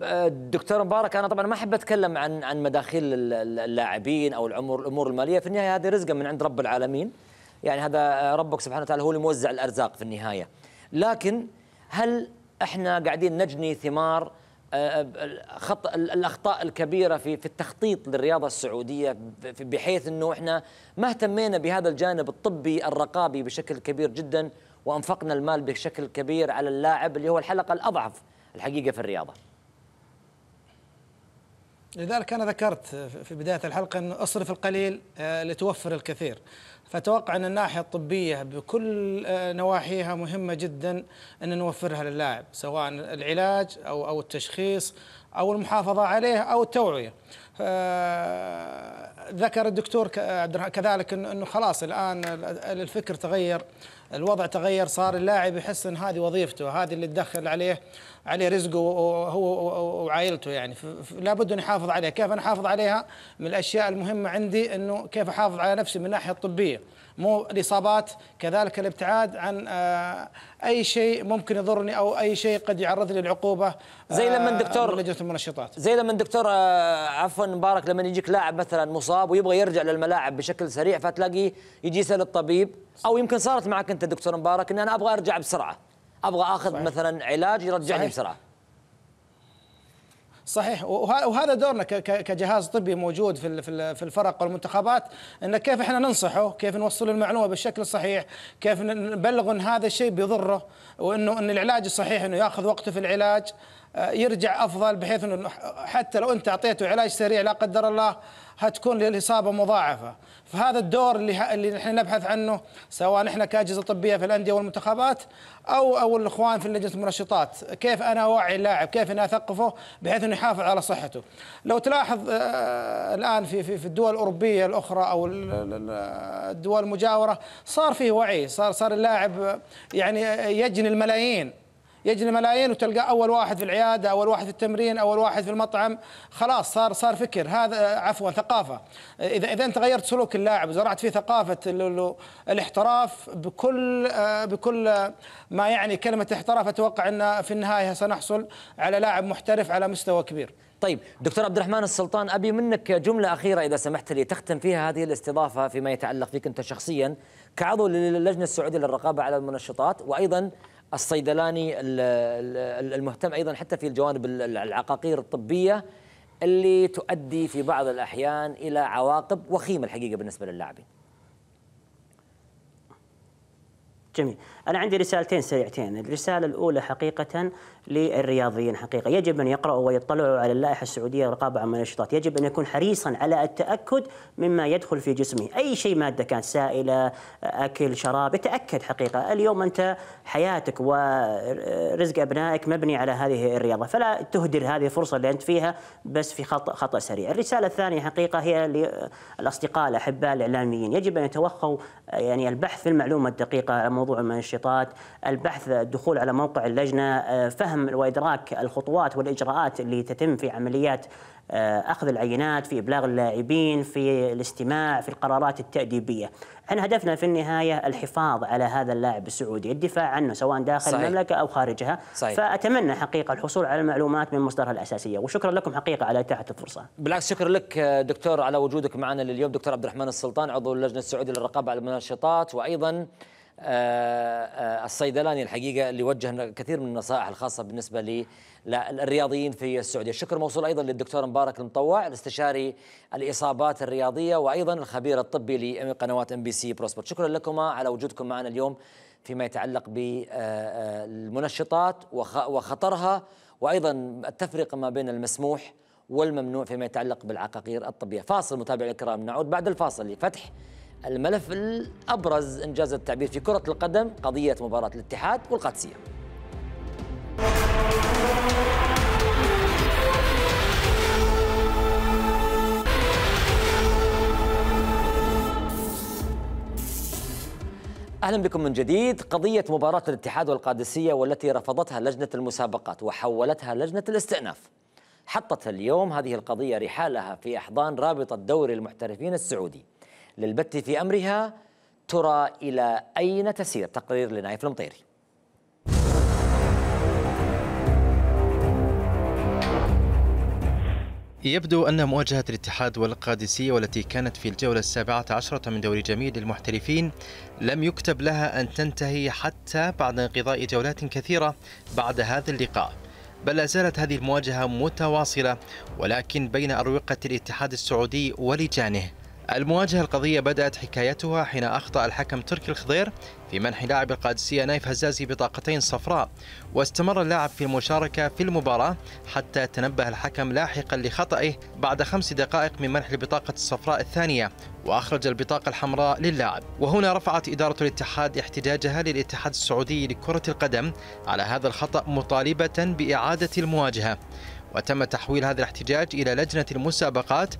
آه، دكتور مبارك انا طبعا ما احب اتكلم عن عن مداخيل اللاعبين او العمر الامور الماليه في النهايه هذه رزقه من عند رب العالمين يعني هذا آه، ربك سبحانه وتعالى هو اللي موزع الارزاق في النهايه لكن هل احنا قاعدين نجني ثمار خط الاخطاء الكبيره في في التخطيط للرياضه السعوديه بحيث انه احنا ما اهتمينا بهذا الجانب الطبي الرقابي بشكل كبير جدا وانفقنا المال بشكل كبير على اللاعب اللي هو الحلقه الاضعف الحقيقه في الرياضه. لذلك انا ذكرت في بدايه الحلقه انه اصرف القليل آه، لتوفر الكثير. فأتوقع أن الناحية الطبية بكل آه، نواحيها مهمة جدا أن نوفرها للاعب سواء العلاج أو أو التشخيص أو المحافظة عليه أو التوعية آه، ذكر الدكتور آه، كذلك أنه خلاص الآن الفكر تغير الوضع تغير صار اللاعب يحس ان هذه وظيفته هذه اللي تدخل عليه عليه رزقه هو وعائلته يعني لابد ان يحافظ عليها كيف انا احافظ عليها من الاشياء المهمه عندي انه كيف احافظ على نفسي من الناحيه الطبيه مو الاصابات كذلك الابتعاد عن آه، اي شيء ممكن يضرني او اي شيء قد يعرضني للعقوبه زي لما آه، الدكتور لجنه المنشطات زي لما الدكتور آه، عفوا مبارك لما يجيك لاعب مثلا مصاب ويبغى يرجع للملاعب بشكل سريع فتلاقيه يجي يسال الطبيب او يمكن صارت معك انت دكتور مبارك ان انا ابغى ارجع بسرعه ابغى اخذ صحيح. مثلا علاج يرجعني صحيح. بسرعه صحيح وهذا دورنا كجهاز طبي موجود في في الفرق والمنتخبات ان كيف احنا ننصحه، كيف نوصل المعلومه بالشكل الصحيح، كيف نبلغ ان هذا الشيء بيضره وانه ان العلاج الصحيح انه ياخذ وقته في العلاج يرجع افضل بحيث انه حتى لو انت اعطيته علاج سريع لا قدر الله هتكون للاصابه مضاعفه، فهذا الدور اللي اللي نحن نبحث عنه سواء نحن كاجهزه طبيه في الانديه والمنتخبات او او الاخوان في لجنه المنشطات، كيف انا اوعي اللاعب؟ كيف انا اثقفه بحيث انه يحافظ على صحته؟ لو تلاحظ آه، آه، الان في في الدول الاوروبيه الاخرى او الدول المجاوره صار فيه وعي، صار صار اللاعب آه، يعني يجني الملايين يجني ملايين وتلقى اول واحد في العياده اول واحد في التمرين اول واحد في المطعم خلاص صار صار فكر هذا عفوا ثقافه اذا اذا انت غيرت سلوك اللاعب وزرعت فيه ثقافه الاحتراف بكل بكل ما يعني كلمه احتراف اتوقع ان في النهايه سنحصل على لاعب محترف على مستوى كبير طيب دكتور عبد الرحمن السلطان ابي منك جمله اخيره اذا سمحت لي تختم فيها هذه الاستضافه فيما يتعلق فيك انت شخصيا كعضو للجنه السعوديه للرقابه على المنشطات وايضا الصيدلاني المهتم ايضا حتى في الجوانب العقاقير الطبيه اللي تؤدي في بعض الاحيان الى عواقب وخيمه الحقيقه بالنسبه للاعبين. جميل. أنا عندي رسالتين سريعتين الرسالة الأولى حقيقة للرياضيين حقيقة يجب أن يقرأوا ويطلعوا على اللائحة السعودية للرقابة على المنشطات يجب أن يكون حريصا على التأكد مما يدخل في جسمه أي شيء مادة كانت سائلة أكل شراب يتأكد حقيقة اليوم أنت حياتك ورزق أبنائك مبني على هذه الرياضة فلا تهدر هذه الفرصة اللي أنت فيها بس في خطأ, خطأ سريع الرسالة الثانية حقيقة هي للأصدقاء الأحباء الإعلاميين يجب أن يتوخوا يعني البحث في المعلومة الدقيقة على موضوع المنشطات المنشطات البحث الدخول على موقع اللجنة آه، فهم وإدراك الخطوات والإجراءات اللي تتم في عمليات آه، أخذ العينات في إبلاغ اللاعبين في الاستماع في القرارات التأديبية احنا هدفنا في النهايه الحفاظ على هذا اللاعب السعودي، الدفاع عنه سواء داخل صحيح. المملكه او خارجها، صحيح. فاتمنى حقيقه الحصول على المعلومات من مصدرها الاساسيه، وشكرا لكم حقيقه على اتاحه الفرصه. بالعكس شكرا لك آه، دكتور على وجودك معنا لليوم، دكتور عبد الرحمن السلطان عضو اللجنه السعوديه للرقابه على المنشطات وايضا آه، آه، الصيدلاني الحقيقة اللي وجه كثير من النصائح الخاصة بالنسبة للرياضيين في السعودية الشكر موصول أيضا للدكتور مبارك المطوع الاستشاري الإصابات الرياضية وأيضا الخبير الطبي لقنوات ام بي سي بروسبرت شكرا لكما على وجودكم معنا اليوم فيما يتعلق بالمنشطات آه، وخطرها وأيضا التفرقة ما بين المسموح والممنوع فيما يتعلق بالعقاقير الطبية فاصل متابعي الكرام نعود بعد الفاصل لفتح الملف الأبرز إنجاز التعبير في كرة القدم قضية مباراة الاتحاد والقادسية اهلا بكم من جديد قضيه مباراه الاتحاد والقادسيه والتي رفضتها لجنه المسابقات وحولتها لجنه الاستئناف حطت اليوم هذه القضيه رحالها في احضان رابطه دوري المحترفين السعودي للبت في أمرها ترى إلى أين تسير تقرير لنايف المطيري يبدو أن مواجهة الاتحاد والقادسية والتي كانت في الجولة السابعة عشرة من دوري جميل للمحترفين لم يكتب لها أن تنتهي حتى بعد انقضاء جولات كثيرة بعد هذا اللقاء بل لا زالت هذه المواجهة متواصلة ولكن بين أروقة الاتحاد السعودي ولجانه المواجهة القضية بدأت حكايتها حين أخطأ الحكم تركي الخضير في منح لاعب القادسية نايف هزازي بطاقتين صفراء واستمر اللاعب في المشاركة في المباراة حتى تنبه الحكم لاحقا لخطئه بعد خمس دقائق من منح البطاقة الصفراء الثانية وأخرج البطاقة الحمراء للاعب وهنا رفعت إدارة الاتحاد احتجاجها للاتحاد السعودي لكرة القدم على هذا الخطأ مطالبة بإعادة المواجهة وتم تحويل هذا الاحتجاج إلى لجنة المسابقات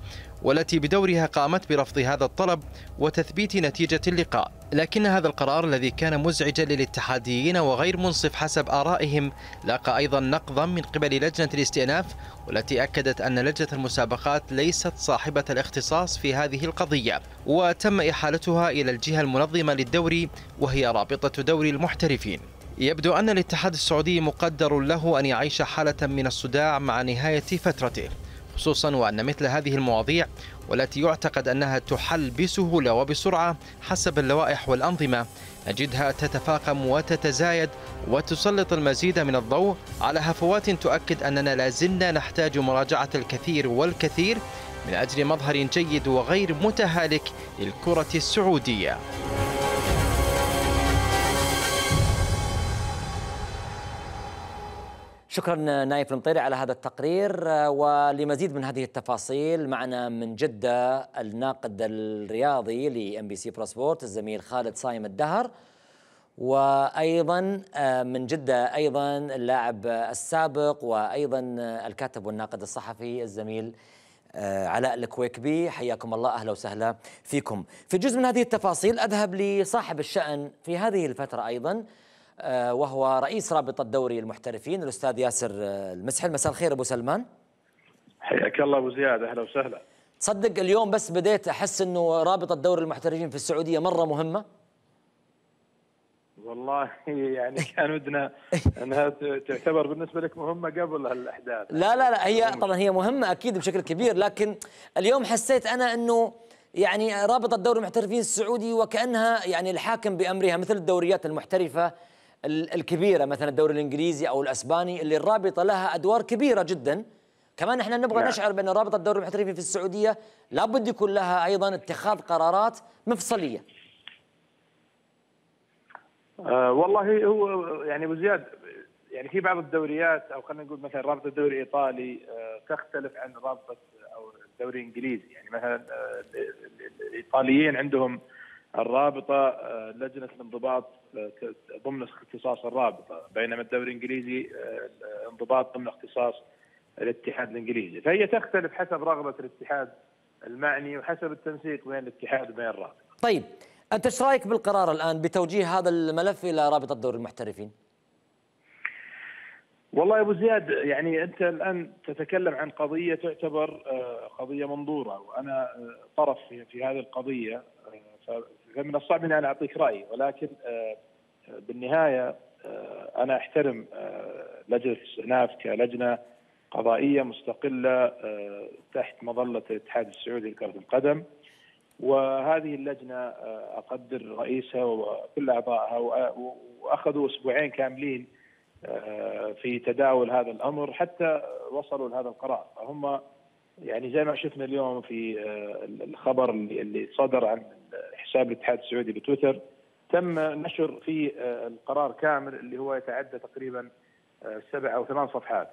والتي بدورها قامت برفض هذا الطلب وتثبيت نتيجة اللقاء لكن هذا القرار الذي كان مزعجا للاتحاديين وغير منصف حسب آرائهم لاقى أيضا نقضا من قبل لجنة الاستئناف والتي أكدت أن لجنة المسابقات ليست صاحبة الاختصاص في هذه القضية وتم إحالتها إلى الجهة المنظمة للدوري وهي رابطة دوري المحترفين يبدو أن الاتحاد السعودي مقدر له أن يعيش حالة من الصداع مع نهاية فترته خصوصا وأن مثل هذه المواضيع والتي يعتقد أنها تحل بسهولة وبسرعة حسب اللوائح والأنظمة نجدها تتفاقم وتتزايد وتسلط المزيد من الضوء على هفوات تؤكد أننا لازلنا نحتاج مراجعة الكثير والكثير من أجل مظهر جيد وغير متهالك للكرة السعودية شكرا نايف المطيري على هذا التقرير آه، ولمزيد من هذه التفاصيل معنا من جدة الناقد الرياضي لام بي سي بروسبورت سبورت الزميل خالد صايم الدهر وايضا آه، من جدة ايضا اللاعب السابق وايضا آه، الكاتب والناقد الصحفي الزميل علاء الكويكبي حياكم الله اهلا وسهلا فيكم في جزء من هذه التفاصيل اذهب لصاحب الشأن في هذه الفترة ايضا آه، وهو رئيس رابطة دوري المحترفين الأستاذ ياسر آه، المسحل مساء الخير أبو سلمان حياك الله أبو زياد أهلا وسهلا تصدق اليوم بس بديت أحس أنه رابطة دوري المحترفين في السعودية مرة مهمة والله *laughs* يعني كان ودنا انها تعتبر بالنسبه لك مهمه قبل الاحداث لا لا لا هي طبعا هي مهمه اكيد بشكل كبير لكن اليوم حسيت انا انه يعني رابطه دوري المحترفين السعودي وكانها يعني الحاكم بامرها مثل الدوريات المحترفه الكبيره مثلا الدوري الانجليزي او الاسباني اللي الرابطه لها ادوار كبيره جدا كمان احنا نبغى نعم. نشعر بان رابطه الدوري المحترفين في السعوديه لابد يكون لها ايضا اتخاذ قرارات مفصليه أه والله هو يعني ابو زياد يعني في بعض الدوريات او خلينا نقول مثلا رابطه الدوري الايطالي أه تختلف عن رابطه او الدوري الانجليزي يعني مثلا أه الايطاليين عندهم الرابطه آه، لجنه الانضباط آه، ضمن اختصاص الرابطه بينما الدوري الانجليزي آه، انضباط ضمن اختصاص الاتحاد الانجليزي فهي تختلف حسب رغبه الاتحاد المعني وحسب التنسيق بين الاتحاد وبين الرابطه. طيب انت ايش رايك بالقرار الان بتوجيه هذا الملف الى رابطه دوري المحترفين؟ والله يا ابو زياد يعني انت الان تتكلم عن قضيه تعتبر قضيه منظوره وانا طرف في هذه القضيه فمن الصعب اني انا اعطيك رايي ولكن آه، آه، بالنهايه آه، انا احترم لجنه الاستئناف كلجنه قضائيه مستقله تحت مظله الاتحاد السعودي لكره القدم وهذه اللجنه اقدر رئيسها وكل اعضائها واخذوا اسبوعين كاملين في تداول هذا الامر حتى وصلوا لهذا القرار فهم يعني زي ما شفنا اليوم في الخبر اللي صدر عن حساب الاتحاد السعودي بتويتر تم نشر في آه، القرار كامل اللي هو يتعدى تقريبا آه، سبع او ثمان صفحات.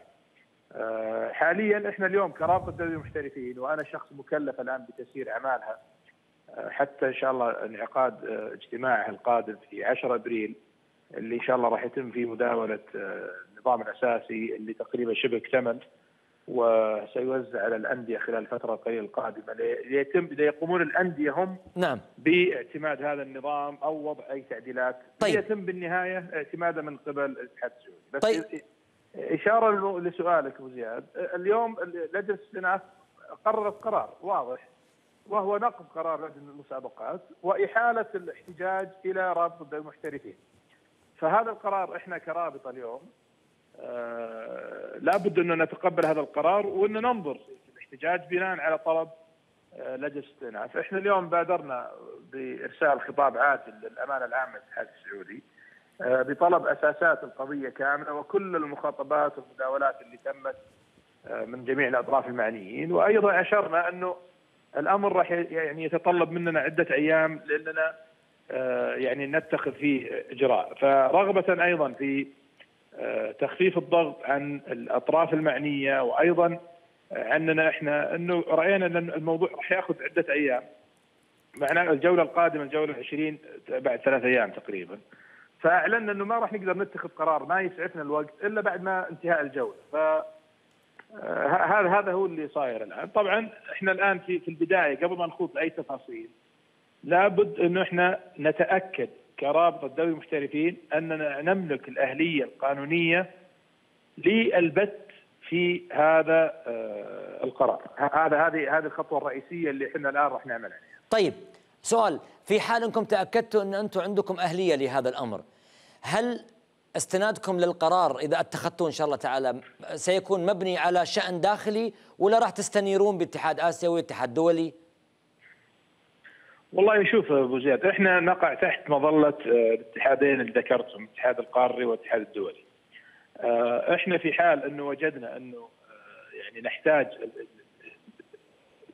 آه، حاليا احنا اليوم كرابطه دوري المحترفين وانا شخص مكلف الان بتسيير اعمالها حتى ان شاء الله انعقاد اجتماعها القادم في 10 ابريل اللي ان شاء الله راح يتم فيه مداوله النظام الاساسي اللي تقريبا شبه اكتمل وسيوزع على الانديه خلال الفتره القليله القادمه ليتم ليقومون الانديه هم نعم باعتماد هذا النظام او وضع اي تعديلات طيب ليتم بالنهايه اعتماده من قبل الاتحاد السعودي بس طيب اشاره لسؤالك ابو زياد اليوم لجنه الاستئناف قررت قرار واضح وهو نقض قرار لجنه المسابقات واحاله الاحتجاج الى رابطه المحترفين فهذا القرار احنا كرابطه اليوم آه، لا بد أن نتقبل هذا القرار وأن ننظر الاحتجاج بناء على طلب آه، لجنه الاستئناف، احنا اليوم بادرنا بارسال خطاب عاجل للامانه العامه للاتحاد السعودي آه، بطلب اساسات القضيه كامله وكل المخاطبات والمداولات اللي تمت من جميع الاطراف المعنيين وايضا اشرنا انه الامر راح يعني يتطلب مننا عده ايام لاننا يعني نتخذ فيه اجراء فرغبه ايضا في تخفيف الضغط عن الاطراف المعنيه وايضا عننا احنا انه راينا ان الموضوع راح ياخذ عده ايام معنا الجوله القادمه الجوله 20 بعد ثلاث ايام تقريبا فاعلنا انه ما راح نقدر نتخذ قرار ما يسعفنا الوقت الا بعد ما انتهاء الجوله ف آه، هذا هذا هو اللي صاير الان طبعا احنا الان في في البدايه قبل ما نخوض اي تفاصيل لابد انه احنا نتاكد كرابطه دوري المحترفين اننا نملك الاهليه القانونيه للبت في هذا آه، القرار، هذا هذه هذه الخطوه الرئيسيه اللي احنا الان راح نعمل عليها. طيب سؤال في حال انكم تاكدتوا ان انتم عندكم اهليه لهذا الامر هل استنادكم للقرار اذا اتخذتوه ان شاء الله تعالى سيكون مبني على شان داخلي ولا راح تستنيرون باتحاد اسيوي اتحاد دولي؟ والله شوف ابو زياد احنا نقع تحت مظله آه، الاتحادين اللي ذكرتهم الاتحاد القاري والاتحاد الدولي. آه، احنا في حال انه وجدنا انه آه، يعني نحتاج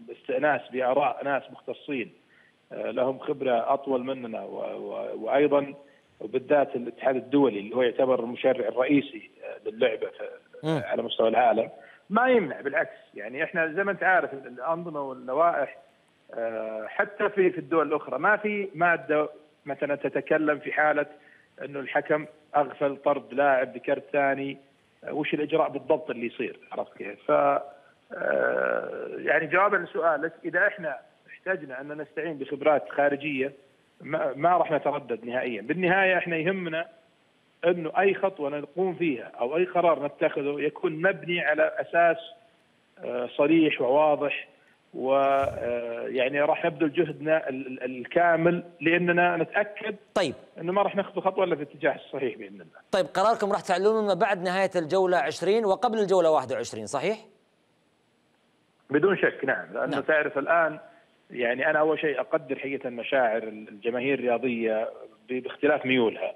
الاستئناس باراء ناس مختصين لهم خبره اطول مننا وايضا وبالذات الاتحاد الدولي اللي هو يعتبر المشرع الرئيسي للعبه على مستوى العالم ما يمنع بالعكس يعني احنا زي ما انت عارف الانظمه واللوائح آه، حتى في في الدول الاخرى ما في ماده مثلا تتكلم في حاله انه الحكم اغفل طرد لاعب بكرت ثاني آه، وش الاجراء بالضبط اللي يصير عرفت كيف؟ ف آه، يعني جوابا لسؤالك اذا احنا احتجنا ان نستعين بخبرات خارجيه ما, راح نتردد نهائيا، بالنهايه احنا يهمنا انه اي خطوه نقوم فيها او اي قرار نتخذه يكون مبني على اساس صريح وواضح ويعني آه، راح نبذل جهدنا الكامل لاننا نتاكد طيب انه ما راح ناخذ خطوه الا في الاتجاه الصحيح باذن الله. طيب قراركم راح تعلنونه بعد نهايه الجوله 20 وقبل الجوله 21 صحيح؟ بدون شك نعم لانه نعم. تعرف الان يعني انا اول شيء اقدر حقيقه مشاعر الجماهير الرياضيه باختلاف ميولها.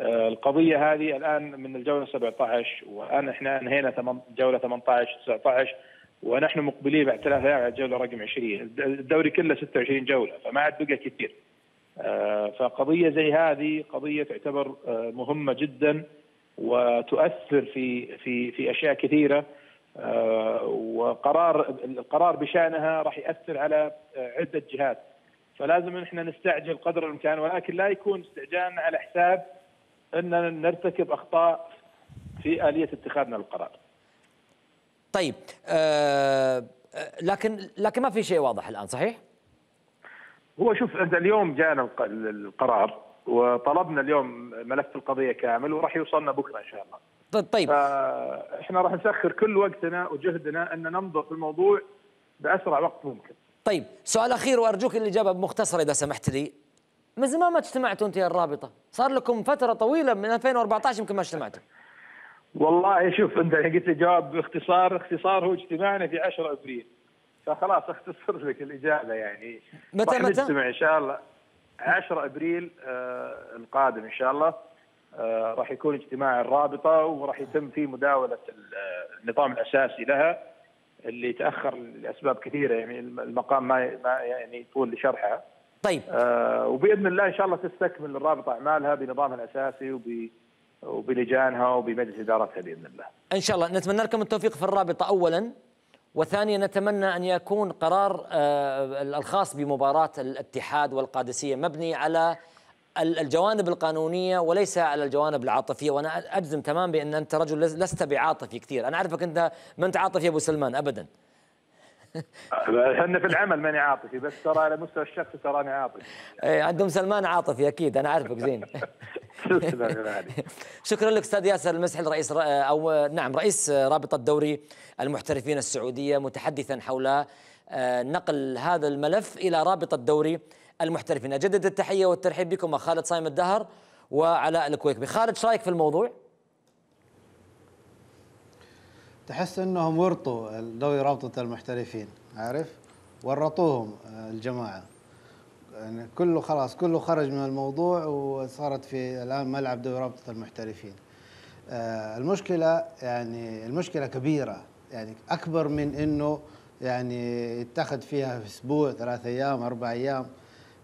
آه، القضيه هذه الان من الجوله 17 والان احنا انهينا جوله 18 19 ونحن مقبلين بعد ثلاث ايام على الجوله رقم 20 الدوري كله 26 جوله فما عاد بقى كثير آه، فقضيه زي هذه قضيه تعتبر آه، مهمه جدا وتؤثر في في في اشياء كثيره آه، وقرار القرار بشانها راح ياثر على عده جهات فلازم احنا نستعجل قدر الامكان ولكن لا يكون استعجالنا على حساب اننا نرتكب اخطاء في اليه اتخاذنا للقرار. طيب آه، لكن لكن ما في شيء واضح الان صحيح؟ هو شوف انت اليوم جانا القرار وطلبنا اليوم ملف القضيه كامل وراح يوصلنا بكره ان شاء الله. طيب, طيب. احنا راح نسخر كل وقتنا وجهدنا ان ننظر في الموضوع باسرع وقت ممكن. طيب سؤال اخير وارجوك الاجابه بمختصر اذا سمحت لي. من زمان ما اجتمعتوا انت يا الرابطه، صار لكم فتره طويله من 2014 يمكن ما اجتمعتوا. والله شوف انت *laughs* قلت لي جواب باختصار اختصار هو اجتماعنا في 10 ابريل فخلاص اختصر لك الاجابه يعني متى متى؟ نجتمع ان شاء الله 10 ابريل آه القادم ان شاء الله آه راح يكون اجتماع الرابطه وراح يتم فيه مداوله آه، النظام الاساسي لها اللي تاخر لاسباب كثيره يعني المقام ما ما يعني يطول لشرحها. طيب. آه وباذن الله ان شاء الله تستكمل الرابطه اعمالها بنظامها الاساسي وب وبلجانها وبمجلس ادارتها باذن الله. ان شاء الله نتمنى لكم التوفيق في الرابطه اولا وثانيا نتمنى ان يكون قرار آه، الخاص بمباراه الاتحاد والقادسيه مبني على الجوانب القانونيه وليس على الجوانب العاطفيه وانا اجزم تمام بان انت رجل لست بعاطفي كثير، انا اعرفك انت ما انت عاطفي ابو سلمان ابدا. احنا في العمل ماني عاطفي بس ترى على مستوى الشخص تراني عاطفي ايه عندهم سلمان عاطفي اكيد انا اعرفك زين *laughs* شكرا لك استاذ ياسر المسحل رئيس او نعم رئيس رابطه دوري المحترفين السعوديه متحدثا حول آه، نقل هذا الملف الى رابطه دوري المحترفين اجدد التحيه والترحيب بكم خالد صايم الدهر وعلاء الكويكبي خالد ايش رايك في الموضوع؟ تحس انهم ورطوا ذوي رابطه المحترفين عارف ورطوهم آه، الجماعه يعني كله خلاص كله خرج من الموضوع وصارت في الان ملعب ذوي رابطه المحترفين آه، المشكله يعني المشكله كبيره يعني اكبر من انه يعني يتخذ فيها في اسبوع ثلاث ايام اربع ايام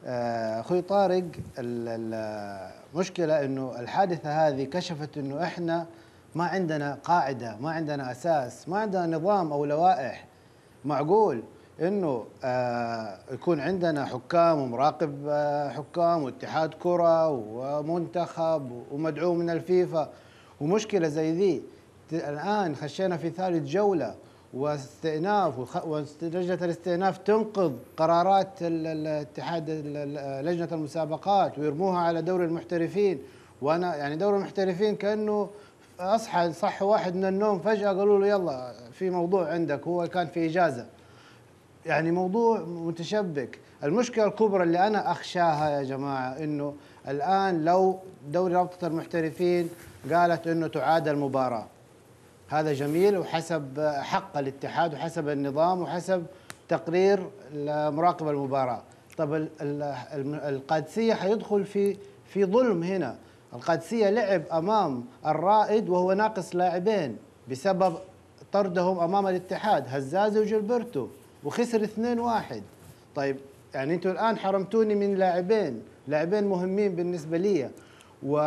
آه، اخوي طارق المشكله انه الحادثه هذه كشفت انه احنا ما عندنا قاعده ما عندنا اساس ما عندنا نظام او لوائح معقول انه آه، يكون عندنا حكام ومراقب آه، حكام واتحاد كره ومنتخب ومدعوم من الفيفا ومشكله زي ذي الان خشينا في ثالث جوله واستئناف ولجنه الاستئناف تنقض قرارات الاتحاد لجنه المسابقات ويرموها على دوري المحترفين وانا يعني دوري المحترفين كانه اصحى صح واحد من النوم فجاه قالوا له يلا في موضوع عندك هو كان في اجازه يعني موضوع متشبك المشكله الكبرى اللي انا اخشاها يا جماعه انه الان لو دوري رابطه المحترفين قالت انه تعاد المباراه هذا جميل وحسب حق الاتحاد وحسب النظام وحسب تقرير مراقب المباراه طب القادسيه حيدخل في في ظلم هنا القادسية لعب أمام الرائد وهو ناقص لاعبين بسبب طردهم أمام الاتحاد هزاز وجلبرتو وخسر 2-1 طيب يعني أنتم الآن حرمتوني من لاعبين لاعبين مهمين بالنسبة لي و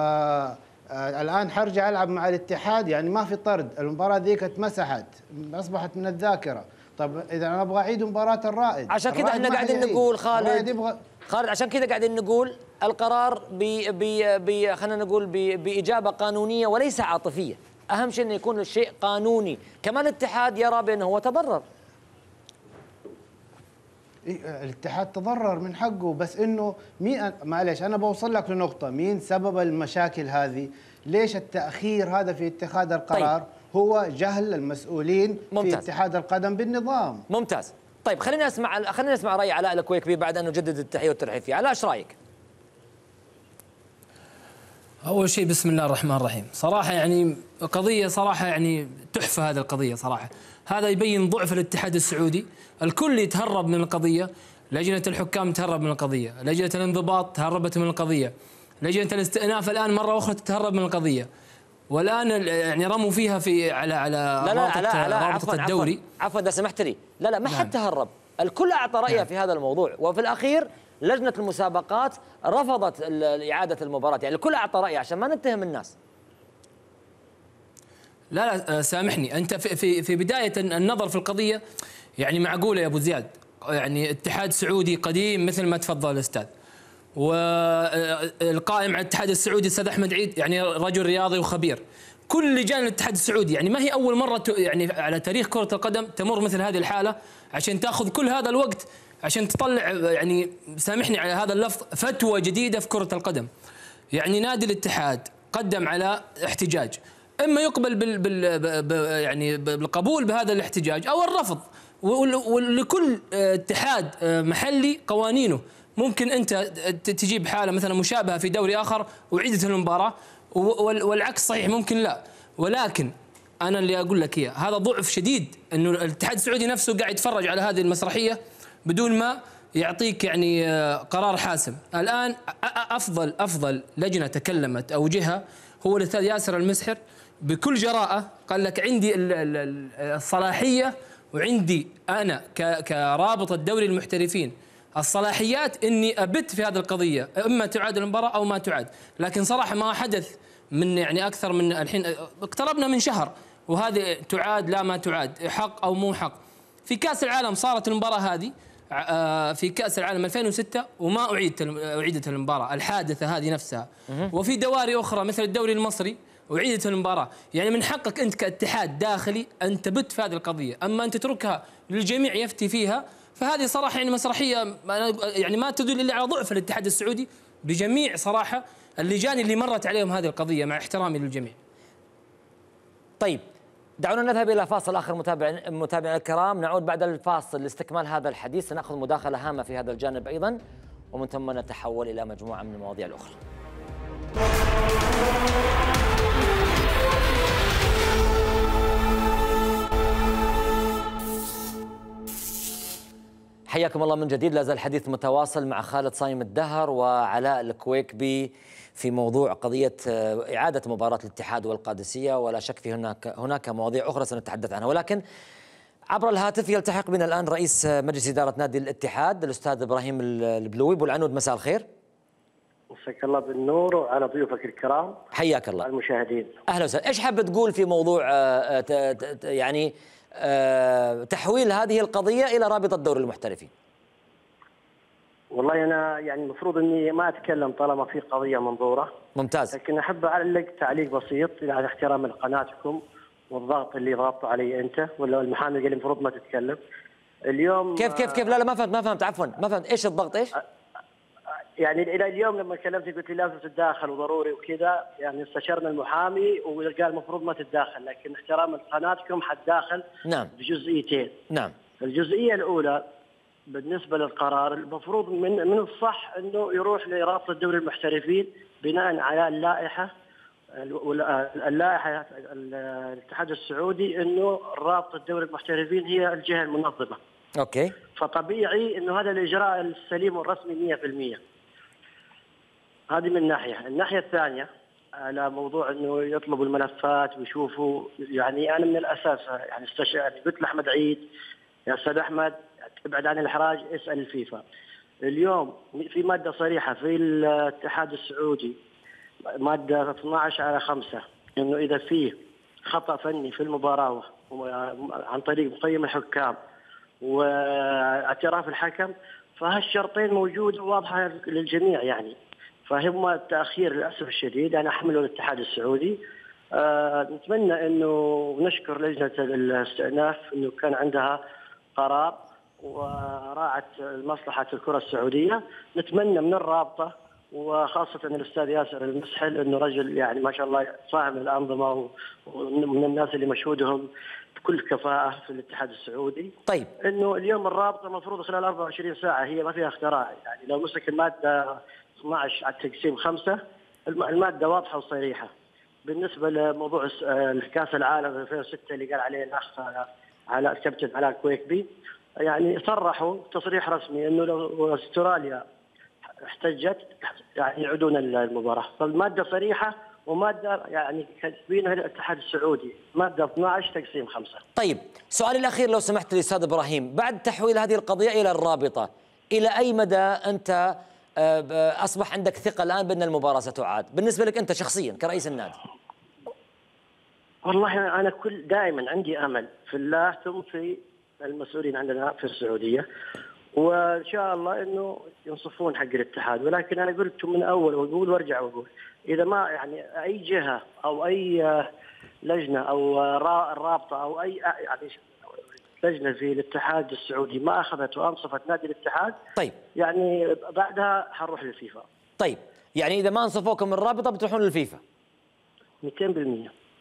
آه، الان حرجع العب مع الاتحاد يعني ما في طرد المباراه ذيك اتمسحت اصبحت من الذاكره طب اذا انا ابغى اعيد مباراه الرائد عشان كده احنا قاعدين نقول خالد الرائد يبغى خالد عشان كذا قاعدين نقول القرار ب ب خلينا نقول باجابه قانونيه وليس عاطفيه اهم شيء انه يكون الشيء قانوني كمان الاتحاد يرى بانه هو تضرر إيه، الاتحاد تضرر من حقه بس انه مين معلش انا بوصل لك لنقطه مين سبب المشاكل هذه ليش التاخير هذا في اتخاذ القرار طيب. هو جهل المسؤولين ممتاز. في اتحاد القدم بالنظام ممتاز طيب خلينا اسمع خلينا نسمع راي علاء الكويكبي بعد ان نجدد التحيه والترحيب فيه علاء ايش رايك اول شيء بسم الله الرحمن الرحيم صراحه يعني قضيه صراحه يعني تحفه هذه القضيه صراحه هذا يبين ضعف الاتحاد السعودي الكل يتهرب من القضيه لجنه الحكام تهرب من القضيه لجنه الانضباط تهربت من القضيه لجنه الاستئناف الان مره اخرى تتهرب من القضيه والان يعني رموا فيها في على على لا لا رابطه, لا لا رابطة عفواً الدوري عفوا اذا سمحت لي لا لا ما نعم. حد تهرب الكل اعطى رايه نعم. في هذا الموضوع وفي الاخير لجنه المسابقات رفضت اعاده المباراه يعني الكل اعطى رايه عشان ما نتهم الناس لا لا آه، سامحني انت في في, في بدايه النظر في القضيه يعني معقوله يا ابو زياد يعني اتحاد سعودي قديم مثل ما تفضل الاستاذ والقائم على الاتحاد السعودي الاستاذ احمد عيد يعني رجل رياضي وخبير كل لجان الاتحاد السعودي يعني ما هي اول مره يعني على تاريخ كره القدم تمر مثل هذه الحاله عشان تاخذ كل هذا الوقت عشان تطلع يعني سامحني على هذا اللفظ فتوى جديده في كره القدم يعني نادي الاتحاد قدم على احتجاج اما يقبل بال, بال يعني بالقبول بهذا الاحتجاج او الرفض ولكل آه، اتحاد آه، محلي قوانينه ممكن انت تجيب حاله مثلا مشابهه في دوري اخر وعيدت المباراه والعكس صحيح ممكن لا ولكن انا اللي اقول لك اياه هذا ضعف شديد انه الاتحاد السعودي نفسه قاعد يتفرج على هذه المسرحيه بدون ما يعطيك يعني آه، قرار حاسم الان افضل افضل لجنه تكلمت او جهه هو الاستاذ ياسر المسحر بكل جراءه قال لك عندي الصلاحيه وعندي انا كرابط الدوري المحترفين الصلاحيات اني ابت في هذه القضيه اما تعاد المباراه او ما تعاد لكن صراحه ما حدث من يعني اكثر من الحين اقتربنا من شهر وهذه تعاد لا ما تعاد حق او مو حق في كاس العالم صارت المباراه هذه آه، في كاس العالم 2006 وما اعيدت اعيدت المباراه الحادثه هذه نفسها وفي دواري اخرى مثل الدوري المصري اعيدت المباراه يعني من حقك انت كاتحاد داخلي ان تبت في هذه القضيه اما ان تتركها للجميع يفتي فيها فهذه صراحه يعني مسرحيه يعني ما تدل الا على ضعف الاتحاد السعودي بجميع صراحه اللجان اللي مرت عليهم هذه القضيه مع احترامي للجميع. طيب دعونا نذهب الى فاصل اخر متابع الكرام نعود بعد الفاصل لاستكمال هذا الحديث سناخذ مداخله هامه في هذا الجانب ايضا ومن ثم نتحول الى مجموعه من المواضيع الاخرى. حياكم الله من جديد لازال الحديث متواصل مع خالد صايم الدهر وعلاء الكويكبي في موضوع قضية آه، إعادة مباراة الاتحاد والقادسية ولا شك في هناك هناك مواضيع أخرى سنتحدث عنها ولكن عبر الهاتف يلتحق بنا الآن رئيس آه، مجلس إدارة نادي الاتحاد الأستاذ إبراهيم البلوي أبو العنود مساء الخير مساك الله بالنور وعلى ضيوفك الكرام حياك الله المشاهدين أهلا وسهلا إيش حاب تقول في موضوع آه، يعني آه، تحويل هذه القضيه الى رابطه دوري المحترفين؟ والله انا يعني المفروض اني ما اتكلم طالما في قضيه منظوره ممتاز لكن احب اعلق تعليق بسيط على احترام لقناتكم والضغط اللي ضغطوا علي انت ولا المحامي قال المفروض ما تتكلم اليوم كيف كيف كيف لا لا ما فهمت ما فهمت عفوا ما فهمت ايش الضغط ايش؟ أ... يعني الى اليوم لما كلمتك قلت لي لازم تتداخل وضروري وكذا يعني استشرنا المحامي وقال المفروض ما تتداخل لكن احتراما لقناتكم حتداخل نعم بجزئيتين نعم الجزئيه الاولى بالنسبه للقرار المفروض من من الصح انه يروح لرابطه الدوري المحترفين بناء على اللائحه اللائحه الاتحاد السعودي انه رابطه الدوري المحترفين هي الجهه المنظمه. اوكي. فطبيعي انه هذا الاجراء السليم والرسمي 100%. هذه من ناحيه، الناحيه الثانيه على موضوع انه يطلبوا الملفات ويشوفوا يعني انا من الاساس يعني استشعر يعني قلت لاحمد عيد يا استاذ احمد ابعد عن الحراج اسال الفيفا. اليوم في ماده صريحه في الاتحاد السعودي ماده 12 على 5 انه اذا فيه خطا فني في المباراه عن طريق مقيم الحكام واعتراف الحكم فهالشرطين موجود واضحه للجميع يعني فهم التاخير للاسف الشديد انا احمله الاتحاد السعودي أه نتمنى انه نشكر لجنه الاستئناف انه كان عندها قرار وراعت مصلحه الكره السعوديه نتمنى من الرابطه وخاصة الأستاذ ياسر المسحل أنه رجل يعني ما شاء الله فاهم الأنظمة ومن الناس اللي مشهودهم بكل كفاءة في الاتحاد السعودي طيب أنه اليوم الرابطة المفروض خلال 24 ساعة هي ما فيها اختراع يعني لو مسك المادة 12 على التقسيم خمسة الماده واضحه وصريحه بالنسبه لموضوع كاس العالم 2006 اللي قال عليه الاخ على كابتن علاء كويكبي يعني صرحوا تصريح رسمي انه لو استراليا احتجت يعني يعودون المباراه فالماده صريحه وماده يعني كاتبينها الاتحاد السعودي ماده 12 تقسيم خمسه. طيب سؤالي الاخير لو سمحت لي استاذ ابراهيم بعد تحويل هذه القضيه الى الرابطه الى اي مدى انت أه، اصبح عندك ثقه الان بان المباراه ستعاد بالنسبه لك انت شخصيا كرئيس النادي والله انا كل دائما عندي امل في الله ثم في المسؤولين عندنا في السعوديه وان شاء الله انه ينصفون حق الاتحاد ولكن انا قلت من اول واقول وارجع واقول اذا ما يعني اي جهه او اي آه، لجنه او آه، رابطه او اي يعني لجنه في الاتحاد السعودي ما اخذت وانصفت نادي الاتحاد طيب يعني بعدها حنروح للفيفا طيب يعني اذا ما انصفوكم من الرابطه بتروحون للفيفا 200%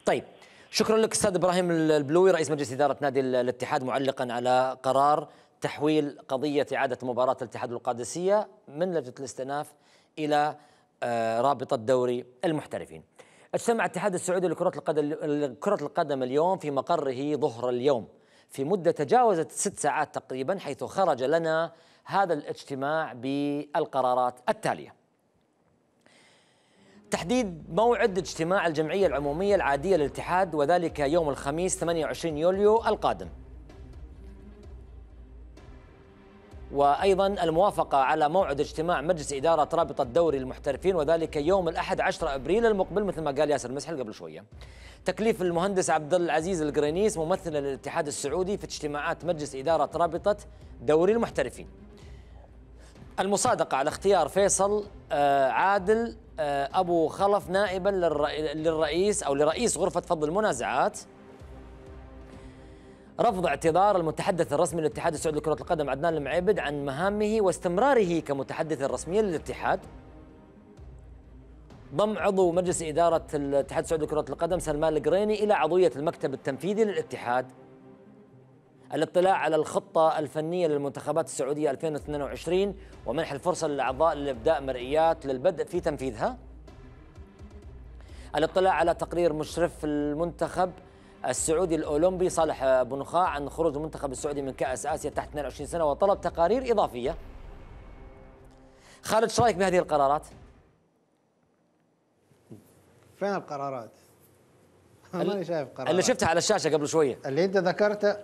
طيب شكرا لك استاذ ابراهيم البلوي رئيس مجلس اداره نادي الاتحاد معلقا على قرار تحويل قضيه اعاده مباراه الاتحاد والقادسيه من لجنه الاستئناف الى آه، رابطه دوري المحترفين. اجتمع الاتحاد السعودي لكره القدم لكره القدم اليوم في مقره ظهر اليوم في مدة تجاوزت ست ساعات تقريبا حيث خرج لنا هذا الاجتماع بالقرارات التالية تحديد موعد اجتماع الجمعية العمومية العادية للاتحاد وذلك يوم الخميس 28 يوليو القادم وأيضا الموافقة على موعد اجتماع مجلس إدارة رابطة دوري المحترفين وذلك يوم الأحد 10 أبريل المقبل مثل ما قال ياسر المسحل قبل شوية تكليف المهندس عبد العزيز القرينيس ممثل للاتحاد السعودي في اجتماعات مجلس إدارة رابطة دوري المحترفين المصادقة على اختيار فيصل آه، عادل آه، أبو خلف نائبا للرئيس أو لرئيس غرفة فض المنازعات رفض اعتذار المتحدث الرسمي للاتحاد السعودي لكرة القدم عدنان المعيبد عن مهامه واستمراره كمتحدث رسمي للاتحاد ضم عضو مجلس إدارة الاتحاد السعودي لكرة القدم سلمان القريني إلى عضوية المكتب التنفيذي للاتحاد الاطلاع على الخطة الفنية للمنتخبات السعودية 2022 ومنح الفرصة للأعضاء لإبداء مرئيات للبدء في تنفيذها الاطلاع على تقرير مشرف المنتخب السعودي الاولمبي صالح بنخاع عن خروج المنتخب السعودي من كاس اسيا تحت 22 سنه وطلب تقارير اضافيه. خالد ايش رايك بهذه القرارات؟ فين القرارات؟ *laughs* ماني شايف قرارات اللي شفتها على الشاشه قبل شويه اللي انت ذكرته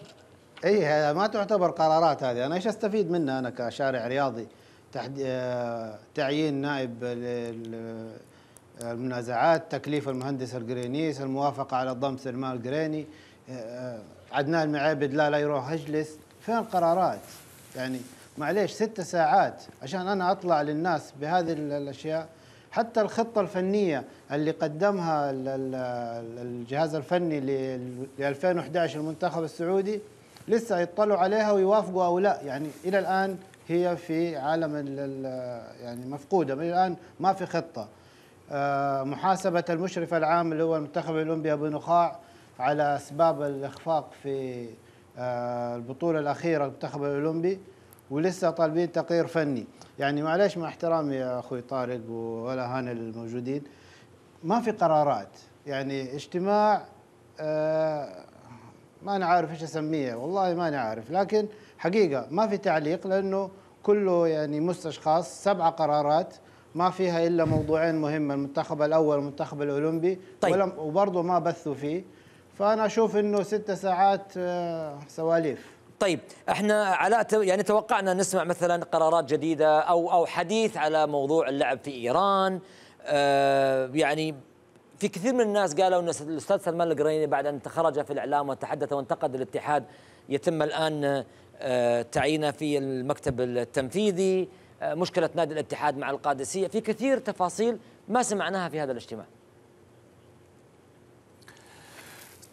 اي ما تعتبر قرارات هذه انا ايش استفيد منها انا كشارع رياضي تحدي... آه، تعيين نائب المنازعات تكليف المهندس القرينيس الموافقة على ضم سلمان القريني آه، عدنان معابد لا لا يروح اجلس فين القرارات يعني معليش ست ساعات عشان انا اطلع للناس بهذه الاشياء حتى الخطه الفنيه اللي قدمها الجهاز الفني ل 2011 المنتخب السعودي لسه يطلعوا عليها ويوافقوا او لا يعني الى الان هي في عالم يعني مفقوده من الان ما في خطه آه، محاسبة المشرف العام اللي هو المنتخب الأولمبي أبو نخاع على أسباب الإخفاق في آه، البطولة الأخيرة المنتخب الأولمبي ولسه طالبين تقرير فني يعني معلش مع احترامي يا أخوي طارق ولا هان الموجودين ما في قرارات يعني اجتماع آه ما أنا عارف إيش أسميه والله ما أنا عارف لكن حقيقة ما في تعليق لأنه كله يعني مستشخص سبعة قرارات ما فيها الا موضوعين مهمه المنتخب الاول والمنتخب الاولمبي طيب. وبرضه ما بثوا فيه فانا اشوف انه ست ساعات آه، سواليف طيب احنا على يعني توقعنا نسمع مثلا قرارات جديده او او حديث على موضوع اللعب في ايران آه، يعني في كثير من الناس قالوا ان الاستاذ سلمان القريني بعد ان تخرج في الاعلام وتحدث وانتقد الاتحاد يتم الان آه، تعيينه في المكتب التنفيذي مشكلة نادي الاتحاد مع القادسية في كثير تفاصيل ما سمعناها في هذا الاجتماع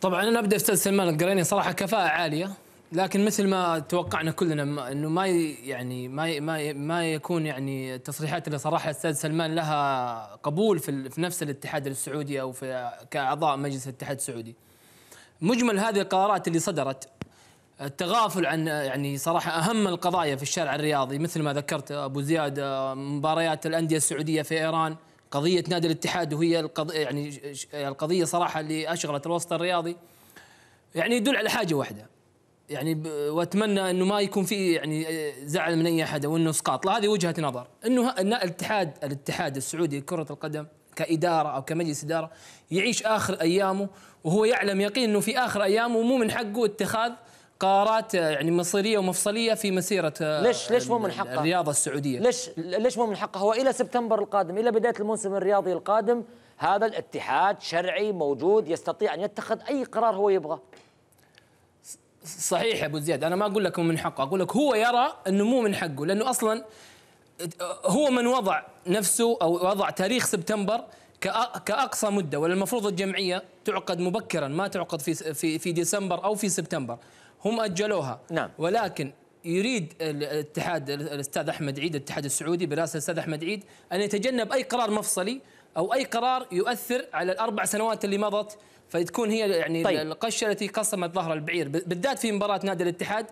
طبعا انا ابدا استاذ سلمان القريني صراحه كفاءه عاليه لكن مثل ما توقعنا كلنا ما انه ما يعني ما ما ما يكون يعني التصريحات اللي صراحه الاستاذ سلمان لها قبول في, في نفس الاتحاد السعودي او في كاعضاء مجلس الاتحاد السعودي. مجمل هذه القرارات اللي صدرت التغافل عن يعني صراحه اهم القضايا في الشارع الرياضي مثل ما ذكرت ابو زياد آه، مباريات الانديه السعوديه في ايران قضيه نادي الاتحاد وهي القضية يعني القضيه صراحه اللي اشغلت الوسط الرياضي يعني يدل على حاجه واحده يعني واتمنى انه ما يكون في يعني آه، زعل من اي احد او انه اسقاط لا هذه وجهه نظر انه الاتحاد الاتحاد السعودي لكره القدم كاداره او كمجلس اداره يعيش اخر ايامه وهو يعلم يقين انه في اخر ايامه مو من حقه اتخاذ قرارات يعني مصيريه ومفصليه في مسيره ليش ليش مو من حقه الرياضه السعوديه ليش ليش مو من حقه هو الى سبتمبر القادم الى بدايه الموسم الرياضي القادم هذا الاتحاد شرعي موجود يستطيع ان يتخذ اي قرار هو يبغاه صحيح يا ابو زياد انا ما اقول لك من حقه اقول لك هو يرى انه مو من حقه لانه اصلا هو من وضع نفسه او وضع تاريخ سبتمبر كاقصى مده ولا المفروض الجمعيه تعقد مبكرا ما تعقد في في في ديسمبر او في سبتمبر هم أجلوها نعم ولكن يريد الاتحاد الاستاذ احمد عيد الاتحاد السعودي برئاسه الاستاذ احمد عيد ان يتجنب اي قرار مفصلي او اي قرار يؤثر على الاربع سنوات اللي مضت فتكون هي يعني طيب. القشه التي قسمت ظهر البعير بالذات في مباراه نادي الاتحاد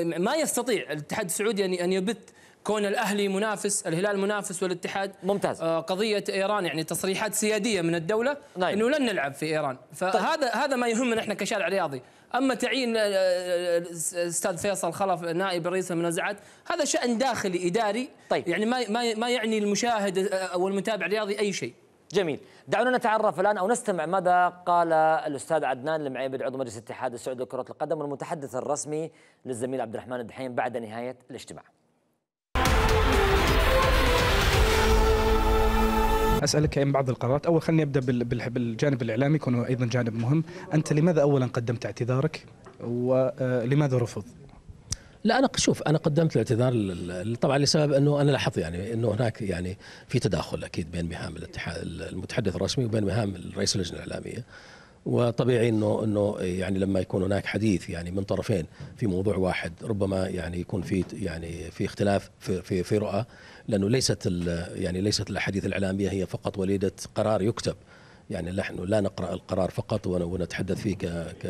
ما يستطيع الاتحاد السعودي ان ان يبت كون الاهلي منافس الهلال منافس والاتحاد ممتاز آه، قضيه ايران يعني تصريحات سياديه من الدوله نعم. انه لن نلعب في ايران طيب. فهذا طيب. هذا ما يهمنا احنا كشارع رياضي اما تعيين الاستاذ آه، آه، فيصل خلف نائب رئيس المنازعات هذا شان داخلي اداري طيب يعني ما ما ما يعني المشاهد آه، او المتابع الرياضي اي شيء جميل دعونا نتعرف الان او نستمع ماذا قال الاستاذ عدنان المعيبد عضو مجلس الاتحاد السعودي لكره القدم والمتحدث الرسمي للزميل عبد الرحمن الدحيم بعد نهايه الاجتماع اسالك عن بعض القرارات اول خليني ابدا بالجانب الاعلامي كونه ايضا جانب مهم انت لماذا اولا قدمت اعتذارك ولماذا آه، رفض لا انا شوف انا قدمت الاعتذار طبعا لسبب انه انا لاحظت يعني انه هناك يعني في تداخل اكيد بين مهام الاتحاد المتحدث الرسمي وبين مهام رئيس اللجنه الاعلاميه وطبيعي انه انه يعني لما يكون هناك حديث يعني من طرفين في موضوع واحد ربما يعني يكون في يعني في اختلاف في في, في رؤى لانه ليست يعني ليست الاحاديث الاعلاميه هي فقط وليده قرار يكتب يعني نحن لا نقرا القرار فقط ونتحدث فيه ك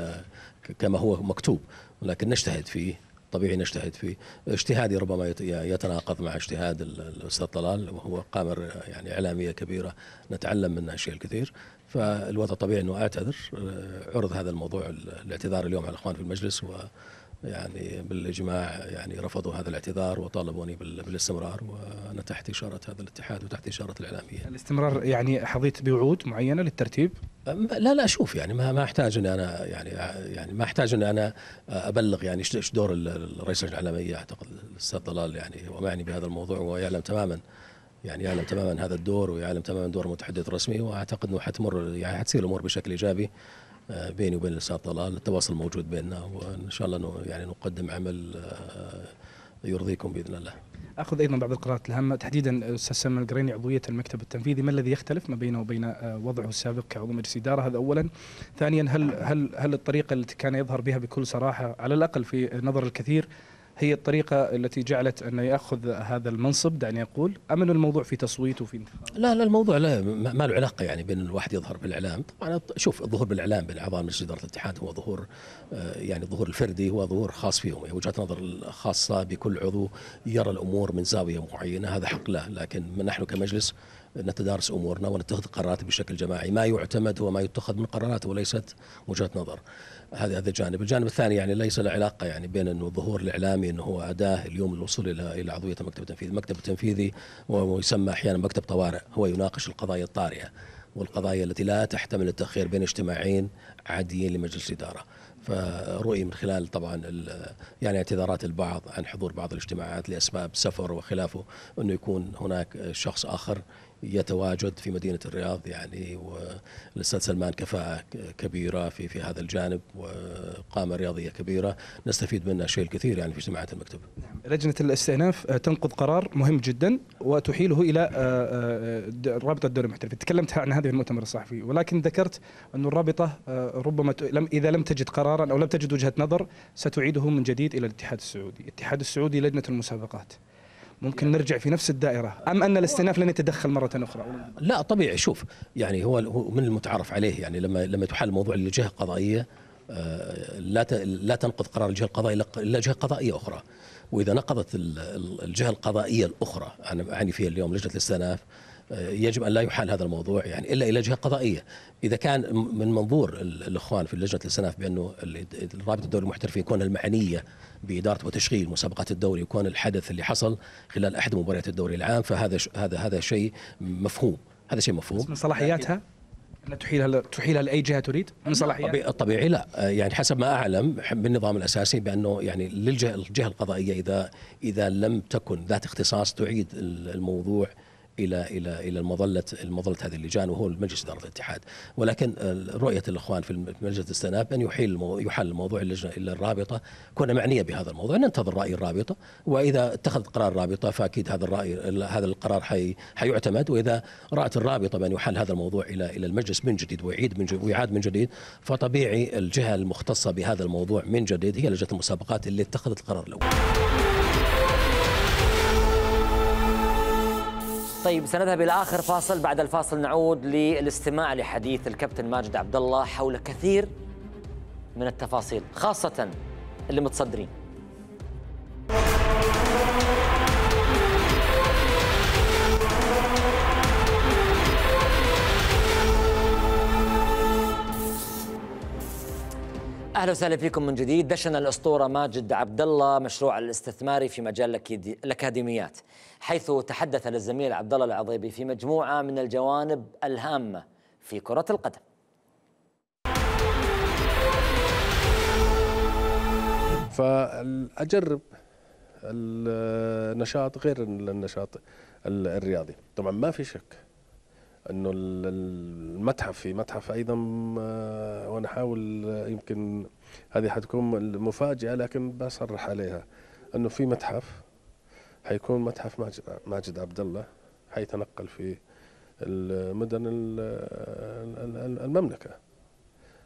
كما هو مكتوب ولكن نجتهد فيه طبيعي نجتهد فيه اجتهادي ربما يتناقض مع اجتهاد الاستاذ طلال وهو قامر يعني اعلاميه كبيره نتعلم منه اشياء كثير فالوضع طبيعي انه اعتذر عرض هذا الموضوع الاعتذار اليوم على الاخوان في المجلس و يعني بالاجماع يعني رفضوا هذا الاعتذار وطالبوني بالاستمرار وانا تحت اشاره هذا الاتحاد وتحت اشاره الاعلاميه. الاستمرار يعني حظيت بوعود معينه للترتيب؟ لا لا اشوف يعني ما ما احتاج اني انا يعني يعني ما احتاج اني انا ابلغ يعني ايش دور الرئيس الاعلاميه اعتقد الاستاذ ضلال يعني هو معني بهذا الموضوع ويعلم تماما يعني يعلم تماما هذا الدور ويعلم تماما دور المتحدث الرسمي واعتقد انه حتمر يعني حتصير الامور بشكل ايجابي بيني وبين الاستاذ طلال التواصل موجود بيننا وان شاء الله يعني نقدم عمل آه، يرضيكم باذن الله. اخذ ايضا بعض القرارات الهامه تحديدا استاذ سلمان القريني عضويه المكتب التنفيذي ما الذي يختلف ما بينه وبين آه، وضعه السابق كعضو مجلس اداره هذا اولا ثانيا هل هل هل الطريقه التي كان يظهر بها بكل صراحه على الاقل في نظر الكثير هي الطريقة التي جعلت أن يأخذ هذا المنصب دعني أقول أم أن الموضوع في تصويت وفي انتخاب لا لا الموضوع لا ما له علاقة يعني بين الواحد يظهر بالإعلام طبعا شوف الظهور بالإعلام بين أعضاء مجلس إدارة الاتحاد هو ظهور آه، يعني ظهور الفردي هو ظهور خاص فيهم يعني وجهة نظر خاصة بكل عضو يرى الأمور من زاوية معينة هذا حق له لكن نحن كمجلس نتدارس امورنا ونتخذ قرارات بشكل جماعي، ما يعتمد هو ما يتخذ من قرارات وليست وجهه نظر. هذا هذا جانب، الجانب الثاني يعني ليس له علاقه يعني بين انه الظهور الاعلامي انه هو اداه اليوم للوصول الى الى عضويه المكتب التنفيذي، المكتب التنفيذي ويسمى احيانا مكتب طوارئ، هو يناقش القضايا الطارئه والقضايا التي لا تحتمل التاخير بين اجتماعين عاديين لمجلس الاداره. فرؤي من خلال طبعا يعني اعتذارات البعض عن حضور بعض الاجتماعات لاسباب سفر وخلافه انه يكون هناك شخص اخر يتواجد في مدينه الرياض يعني والاستاذ سلمان كفاءه كبيره في في هذا الجانب وقامه رياضيه كبيره نستفيد منها شيء الكثير يعني في اجتماعات المكتب. لجنه الاستئناف آه، تنقض قرار مهم جدا وتحيله الى الرابطه آه، آه، الدوليه المحترفه، تكلمت عن هذه المؤتمر الصحفي ولكن ذكرت أن الرابطه ربما لم اذا لم تجد قرارا او لم تجد وجهه نظر ستعيده من جديد الى الاتحاد السعودي، الاتحاد السعودي لجنه المسابقات. ممكن نرجع في نفس الدائرة أم أن الاستئناف لن يتدخل مرة أخرى لا طبيعي شوف يعني هو من المتعارف عليه يعني لما لما تحال موضوع للجهة القضائية آه، لا لا تنقض قرار الجهه القضائيه الا جهه قضائيه اخرى واذا نقضت الجهه القضائيه الاخرى انا اعني فيها اليوم لجنه الاستئناف يجب ان لا يحال هذا الموضوع يعني الا الى جهه قضائيه اذا كان من منظور الاخوان في لجنه الاستئناف بانه الرابطه الدوري المحترفين كونها المعنيه باداره وتشغيل مسابقات الدوري وكون الحدث اللي حصل خلال احد مباريات الدوري العام فهذا هذا هذا شيء مفهوم هذا شيء مفهوم من صلاحياتها لا تحيلها تحيلها لاي جهه تريد من صلاحيات الطبيعي لا آه، يعني حسب ما اعلم بالنظام الاساسي بانه يعني للجهه الجهه القضائيه اذا اذا لم تكن ذات اختصاص تعيد الموضوع الى الى الى المظله المظله هذه اللجان وهو مجلس اداره الاتحاد ولكن آه، رؤيه الاخوان في مجلس الاستئناف ان يحيل الموضوع يحل موضوع اللجنه الى الرابطه كنا معنيه بهذا الموضوع ننتظر راي الرابطه واذا اتخذت قرار الرابطه فاكيد هذا الراي هذا القرار حي حيعتمد واذا رات الرابطه بان يحل هذا الموضوع الى الى المجلس من جديد ويعيد من جديد ويعاد من جديد فطبيعي الجهه المختصه بهذا الموضوع من جديد هي لجنه المسابقات اللي اتخذت القرار الاول طيب سنذهب الى اخر فاصل بعد الفاصل نعود للاستماع لحديث الكابتن ماجد عبد الله حول كثير من التفاصيل خاصه اللي متصدرين اهلا وسهلا فيكم من جديد دشن الاسطوره ماجد عبد الله مشروع الاستثماري في مجال الاكاديميات حيث تحدث للزميل عبد الله العضيبي في مجموعه من الجوانب الهامه في كره القدم فاجرب النشاط غير النشاط الرياضي طبعا ما في شك انه المتحف في متحف ايضا آه، وانا احاول آه، يمكن هذه حتكون مفاجاه لكن بصرح عليها انه في متحف حيكون متحف ماجد, عبد الله حيتنقل في المدن المملكه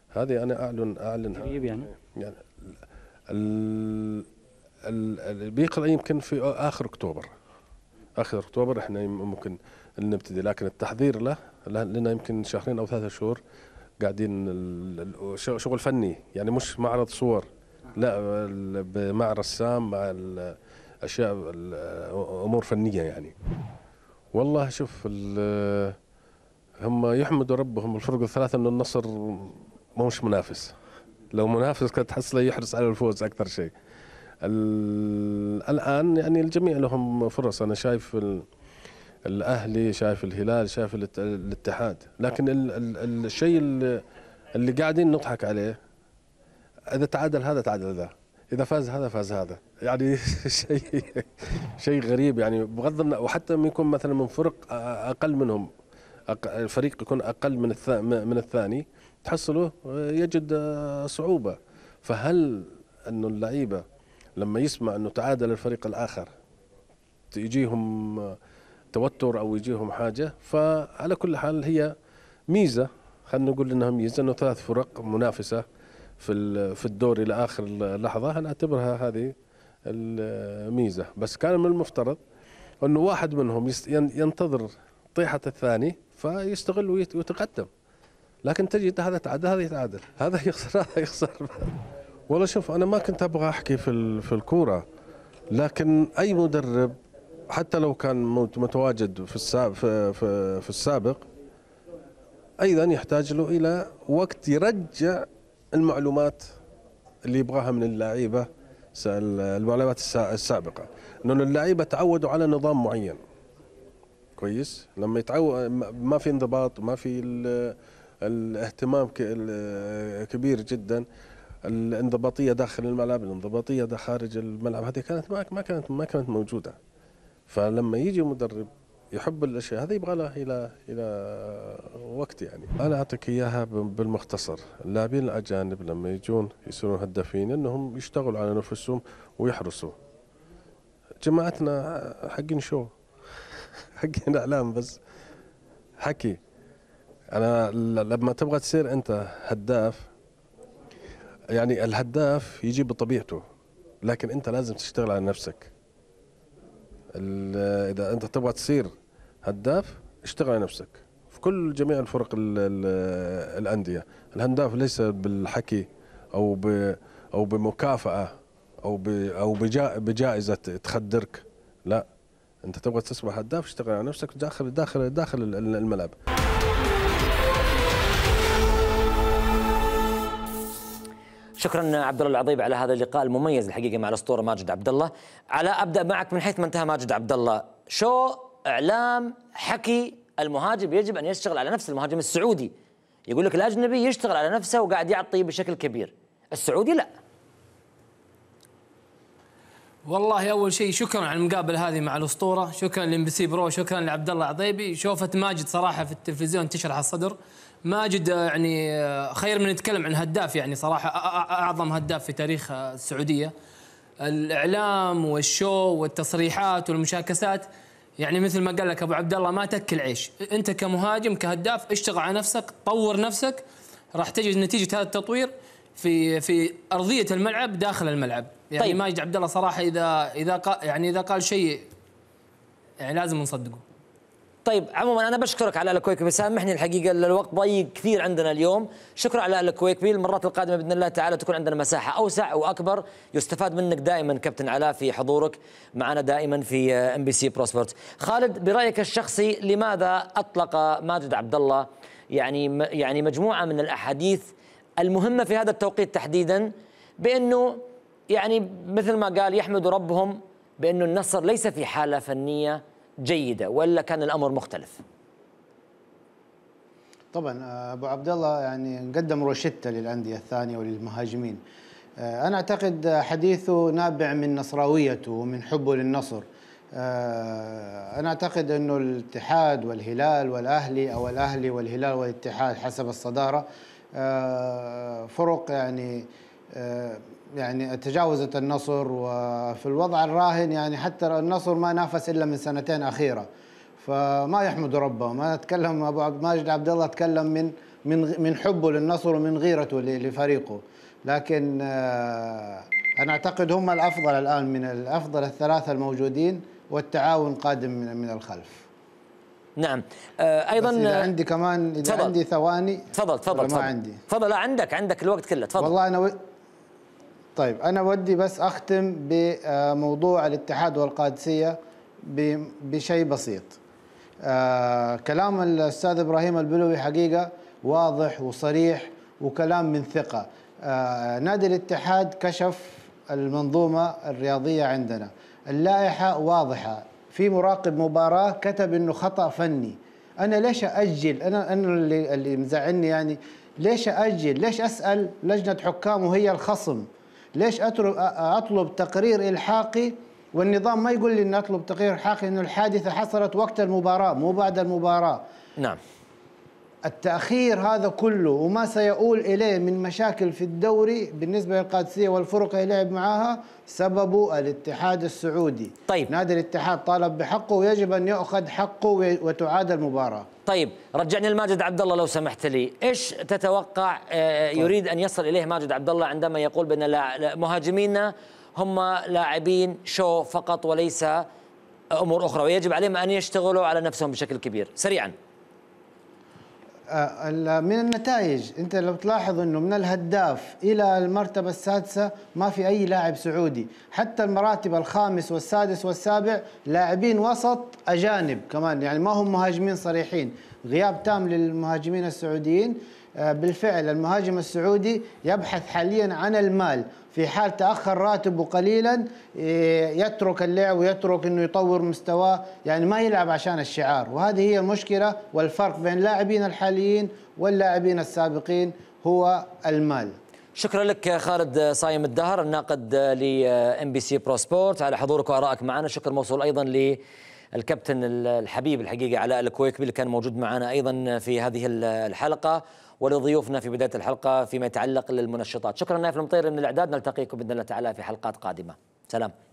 هذه انا اعلن اعلنها طيب يعني يعني بيقرا يمكن في اخر اكتوبر اخر اكتوبر احنا ممكن نبتدي لكن التحضير له لنا يمكن شهرين او ثلاثة شهور قاعدين شغل فني يعني مش معرض صور لا مع رسام مع اشياء امور فنيه يعني والله شوف هم يحمدوا ربهم الفرق الثلاثه انه النصر ما مش منافس لو منافس كنت تحصله يحرص على الفوز اكثر شيء الان يعني الجميع لهم فرص انا شايف الاهلي شايف الهلال شايف الاتحاد آه. لكن ال ال الشيء اللي قاعدين نضحك عليه اذا تعادل هذا تعادل ذا اذا فاز هذا فاز هذا يعني *laughs* شيء شيء غريب يعني بغض النظر وحتى لما يكون مثلا من فرق اقل منهم الفريق يكون اقل من من الثاني تحصله يجد صعوبه فهل انه اللعيبه لما يسمع انه تعادل الفريق الاخر تجيهم توتر او يجيهم حاجه فعلى كل حال هي ميزه خلينا نقول انها ميزه انه ثلاث فرق منافسه في في الدور الى اخر لحظه هنعتبرها هذه الميزه بس كان من المفترض انه واحد منهم ينتظر طيحه الثاني فيستغل ويتقدم لكن تجد هذا تعادل هذا يتعادل *laughs* هذا يخسر هذا يخسر والله شوف انا ما كنت ابغى احكي في في الكوره لكن اي مدرب حتى لو كان متواجد في السابق, في, في السابق ايضا يحتاج له الى وقت يرجع المعلومات اللي يبغاها من اللعيبه المعلومات السابقه لانه اللعيبه تعودوا على نظام معين كويس لما يتعود ما في انضباط ما في الاهتمام كبير جدا الانضباطيه داخل الملعب الانضباطيه خارج الملعب هذه كانت ما كانت ما كانت موجوده فلما يجي مدرب يحب الاشياء هذه يبغى لها الى الى وقت يعني انا اعطيك اياها بالمختصر اللاعبين الاجانب لما يجون يصيرون هدافين انهم يشتغلوا على نفسهم ويحرصوا جماعتنا حقين شو *laughs* حقين اعلام بس حكي انا لما تبغى تصير انت هداف يعني الهداف يجي بطبيعته لكن انت لازم تشتغل على نفسك اذا انت تبغى تصير هداف اشتغل على نفسك في كل جميع الفرق الـ الـ الانديه الهداف ليس بالحكي او بـ او بمكافاه او بـ او بجا بجائزه تخدرك لا انت تبغى تصبح هداف اشتغل على نفسك داخل داخل داخل الملعب شكرا عبد الله العضيب على هذا اللقاء المميز الحقيقه مع الاسطوره ماجد عبد الله على ابدا معك من حيث ما انتهى ماجد عبد الله شو اعلام حكي المهاجم يجب ان يشتغل على نفس المهاجم السعودي يقول لك الاجنبي يشتغل على نفسه وقاعد يعطي بشكل كبير السعودي لا والله اول شيء شكرا على المقابله هذه مع الاسطوره شكرا لام بي سي برو شكرا لعبد الله عطيبي شوفه ماجد صراحه في التلفزيون تشرح الصدر ماجد يعني خير من نتكلم عن هداف يعني صراحه اعظم هداف في تاريخ السعوديه الاعلام والشو والتصريحات والمشاكسات يعني مثل ما قال لك ابو عبد الله ما تاكل عيش انت كمهاجم كهداف اشتغل على نفسك طور نفسك راح تجد نتيجه هذا التطوير في في ارضيه الملعب داخل الملعب يعني طيب. ماجد عبد الله صراحه اذا اذا يعني اذا قال شيء يعني لازم نصدقه طيب عموما انا بشكرك على الكويكبي سامحني الحقيقه الوقت ضيق كثير عندنا اليوم شكرا على الكويكبي المرات القادمه باذن الله تعالى تكون عندنا مساحه اوسع واكبر يستفاد منك دائما كابتن علاء في حضورك معنا دائما في ام بي سي بروسبرت خالد برايك الشخصي لماذا اطلق ماجد عبد الله يعني يعني مجموعه من الاحاديث المهمه في هذا التوقيت تحديدا بانه يعني مثل ما قال يحمد ربهم بانه النصر ليس في حاله فنيه جيده ولا كان الامر مختلف طبعا آه، ابو عبد الله يعني قدم روشته للانديه الثانيه وللمهاجمين آه، انا اعتقد حديثه نابع من نصراويته ومن حبه للنصر آه، انا اعتقد انه الاتحاد والهلال والاهلي او الاهلي والهلال والاتحاد حسب الصداره فرق يعني يعني تجاوزت النصر وفي الوضع الراهن يعني حتى النصر ما نافس الا من سنتين اخيره فما يحمد ربه ما تكلم ابو عبد ماجد عبد الله تكلم من من من حبه للنصر ومن غيرته لفريقه لكن آه، انا اعتقد هم الافضل الان من الافضل الثلاثه الموجودين والتعاون قادم من من الخلف نعم آه، ايضا ايضا اذا عندي كمان اذا تفضل. عندي ثواني تفضل تفضل ما تفضل. عندي تفضل لا عندك عندك الوقت كله تفضل والله انا طيب انا ودي بس اختم بموضوع الاتحاد والقادسيه بشيء بسيط آه، كلام الاستاذ ابراهيم البلوي حقيقه واضح وصريح وكلام من ثقه آه، نادي الاتحاد كشف المنظومه الرياضيه عندنا اللائحه واضحه في مراقب مباراه كتب انه خطا فني انا ليش اجل انا انا اللي اللي مزعلني يعني ليش اجل ليش اسال لجنه حكام وهي الخصم ليش أطلب, أطلب تقرير إلحاقي والنظام ما يقول لي أن أطلب تقرير إلحاقي أن الحادثة حصلت وقت المباراة مو بعد المباراة نعم التأخير هذا كله وما سيؤول إليه من مشاكل في الدوري بالنسبة للقادسية والفرق اللي لعب معاها سببه الاتحاد السعودي طيب نادي الاتحاد طالب بحقه ويجب أن يأخذ حقه وتعاد المباراة طيب رجعني لماجد عبد الله لو سمحت لي ايش تتوقع آه، طيب. يريد أن يصل إليه ماجد عبد الله عندما يقول بأن مهاجمينا هم لاعبين شو فقط وليس أمور أخرى ويجب عليهم أن يشتغلوا على نفسهم بشكل كبير سريعاً آه، من النتائج انت لو تلاحظ انه من الهداف الى المرتبه السادسه ما في اي لاعب سعودي حتى المراتب الخامس والسادس والسابع لاعبين وسط اجانب كمان يعني ما هم مهاجمين صريحين غياب تام للمهاجمين السعوديين آه، بالفعل المهاجم السعودي يبحث حاليا عن المال في حال تاخر راتبه قليلا آه، يترك اللعب ويترك انه يطور مستواه يعني ما يلعب عشان الشعار وهذه هي المشكله والفرق بين اللاعبين الحاليين واللاعبين السابقين هو المال شكرا لك خالد صايم الدهر الناقد ل ام بي سي برو سبورت على حضورك وارائك معنا شكر موصول ايضا للكابتن الحبيب الحقيقه علاء الكويكبي اللي كان موجود معنا ايضا في هذه الحلقه ولضيوفنا في بدايه الحلقه فيما يتعلق للمنشطات شكرا نايف المطير من الاعداد نلتقيكم باذن الله تعالى في حلقات قادمه سلام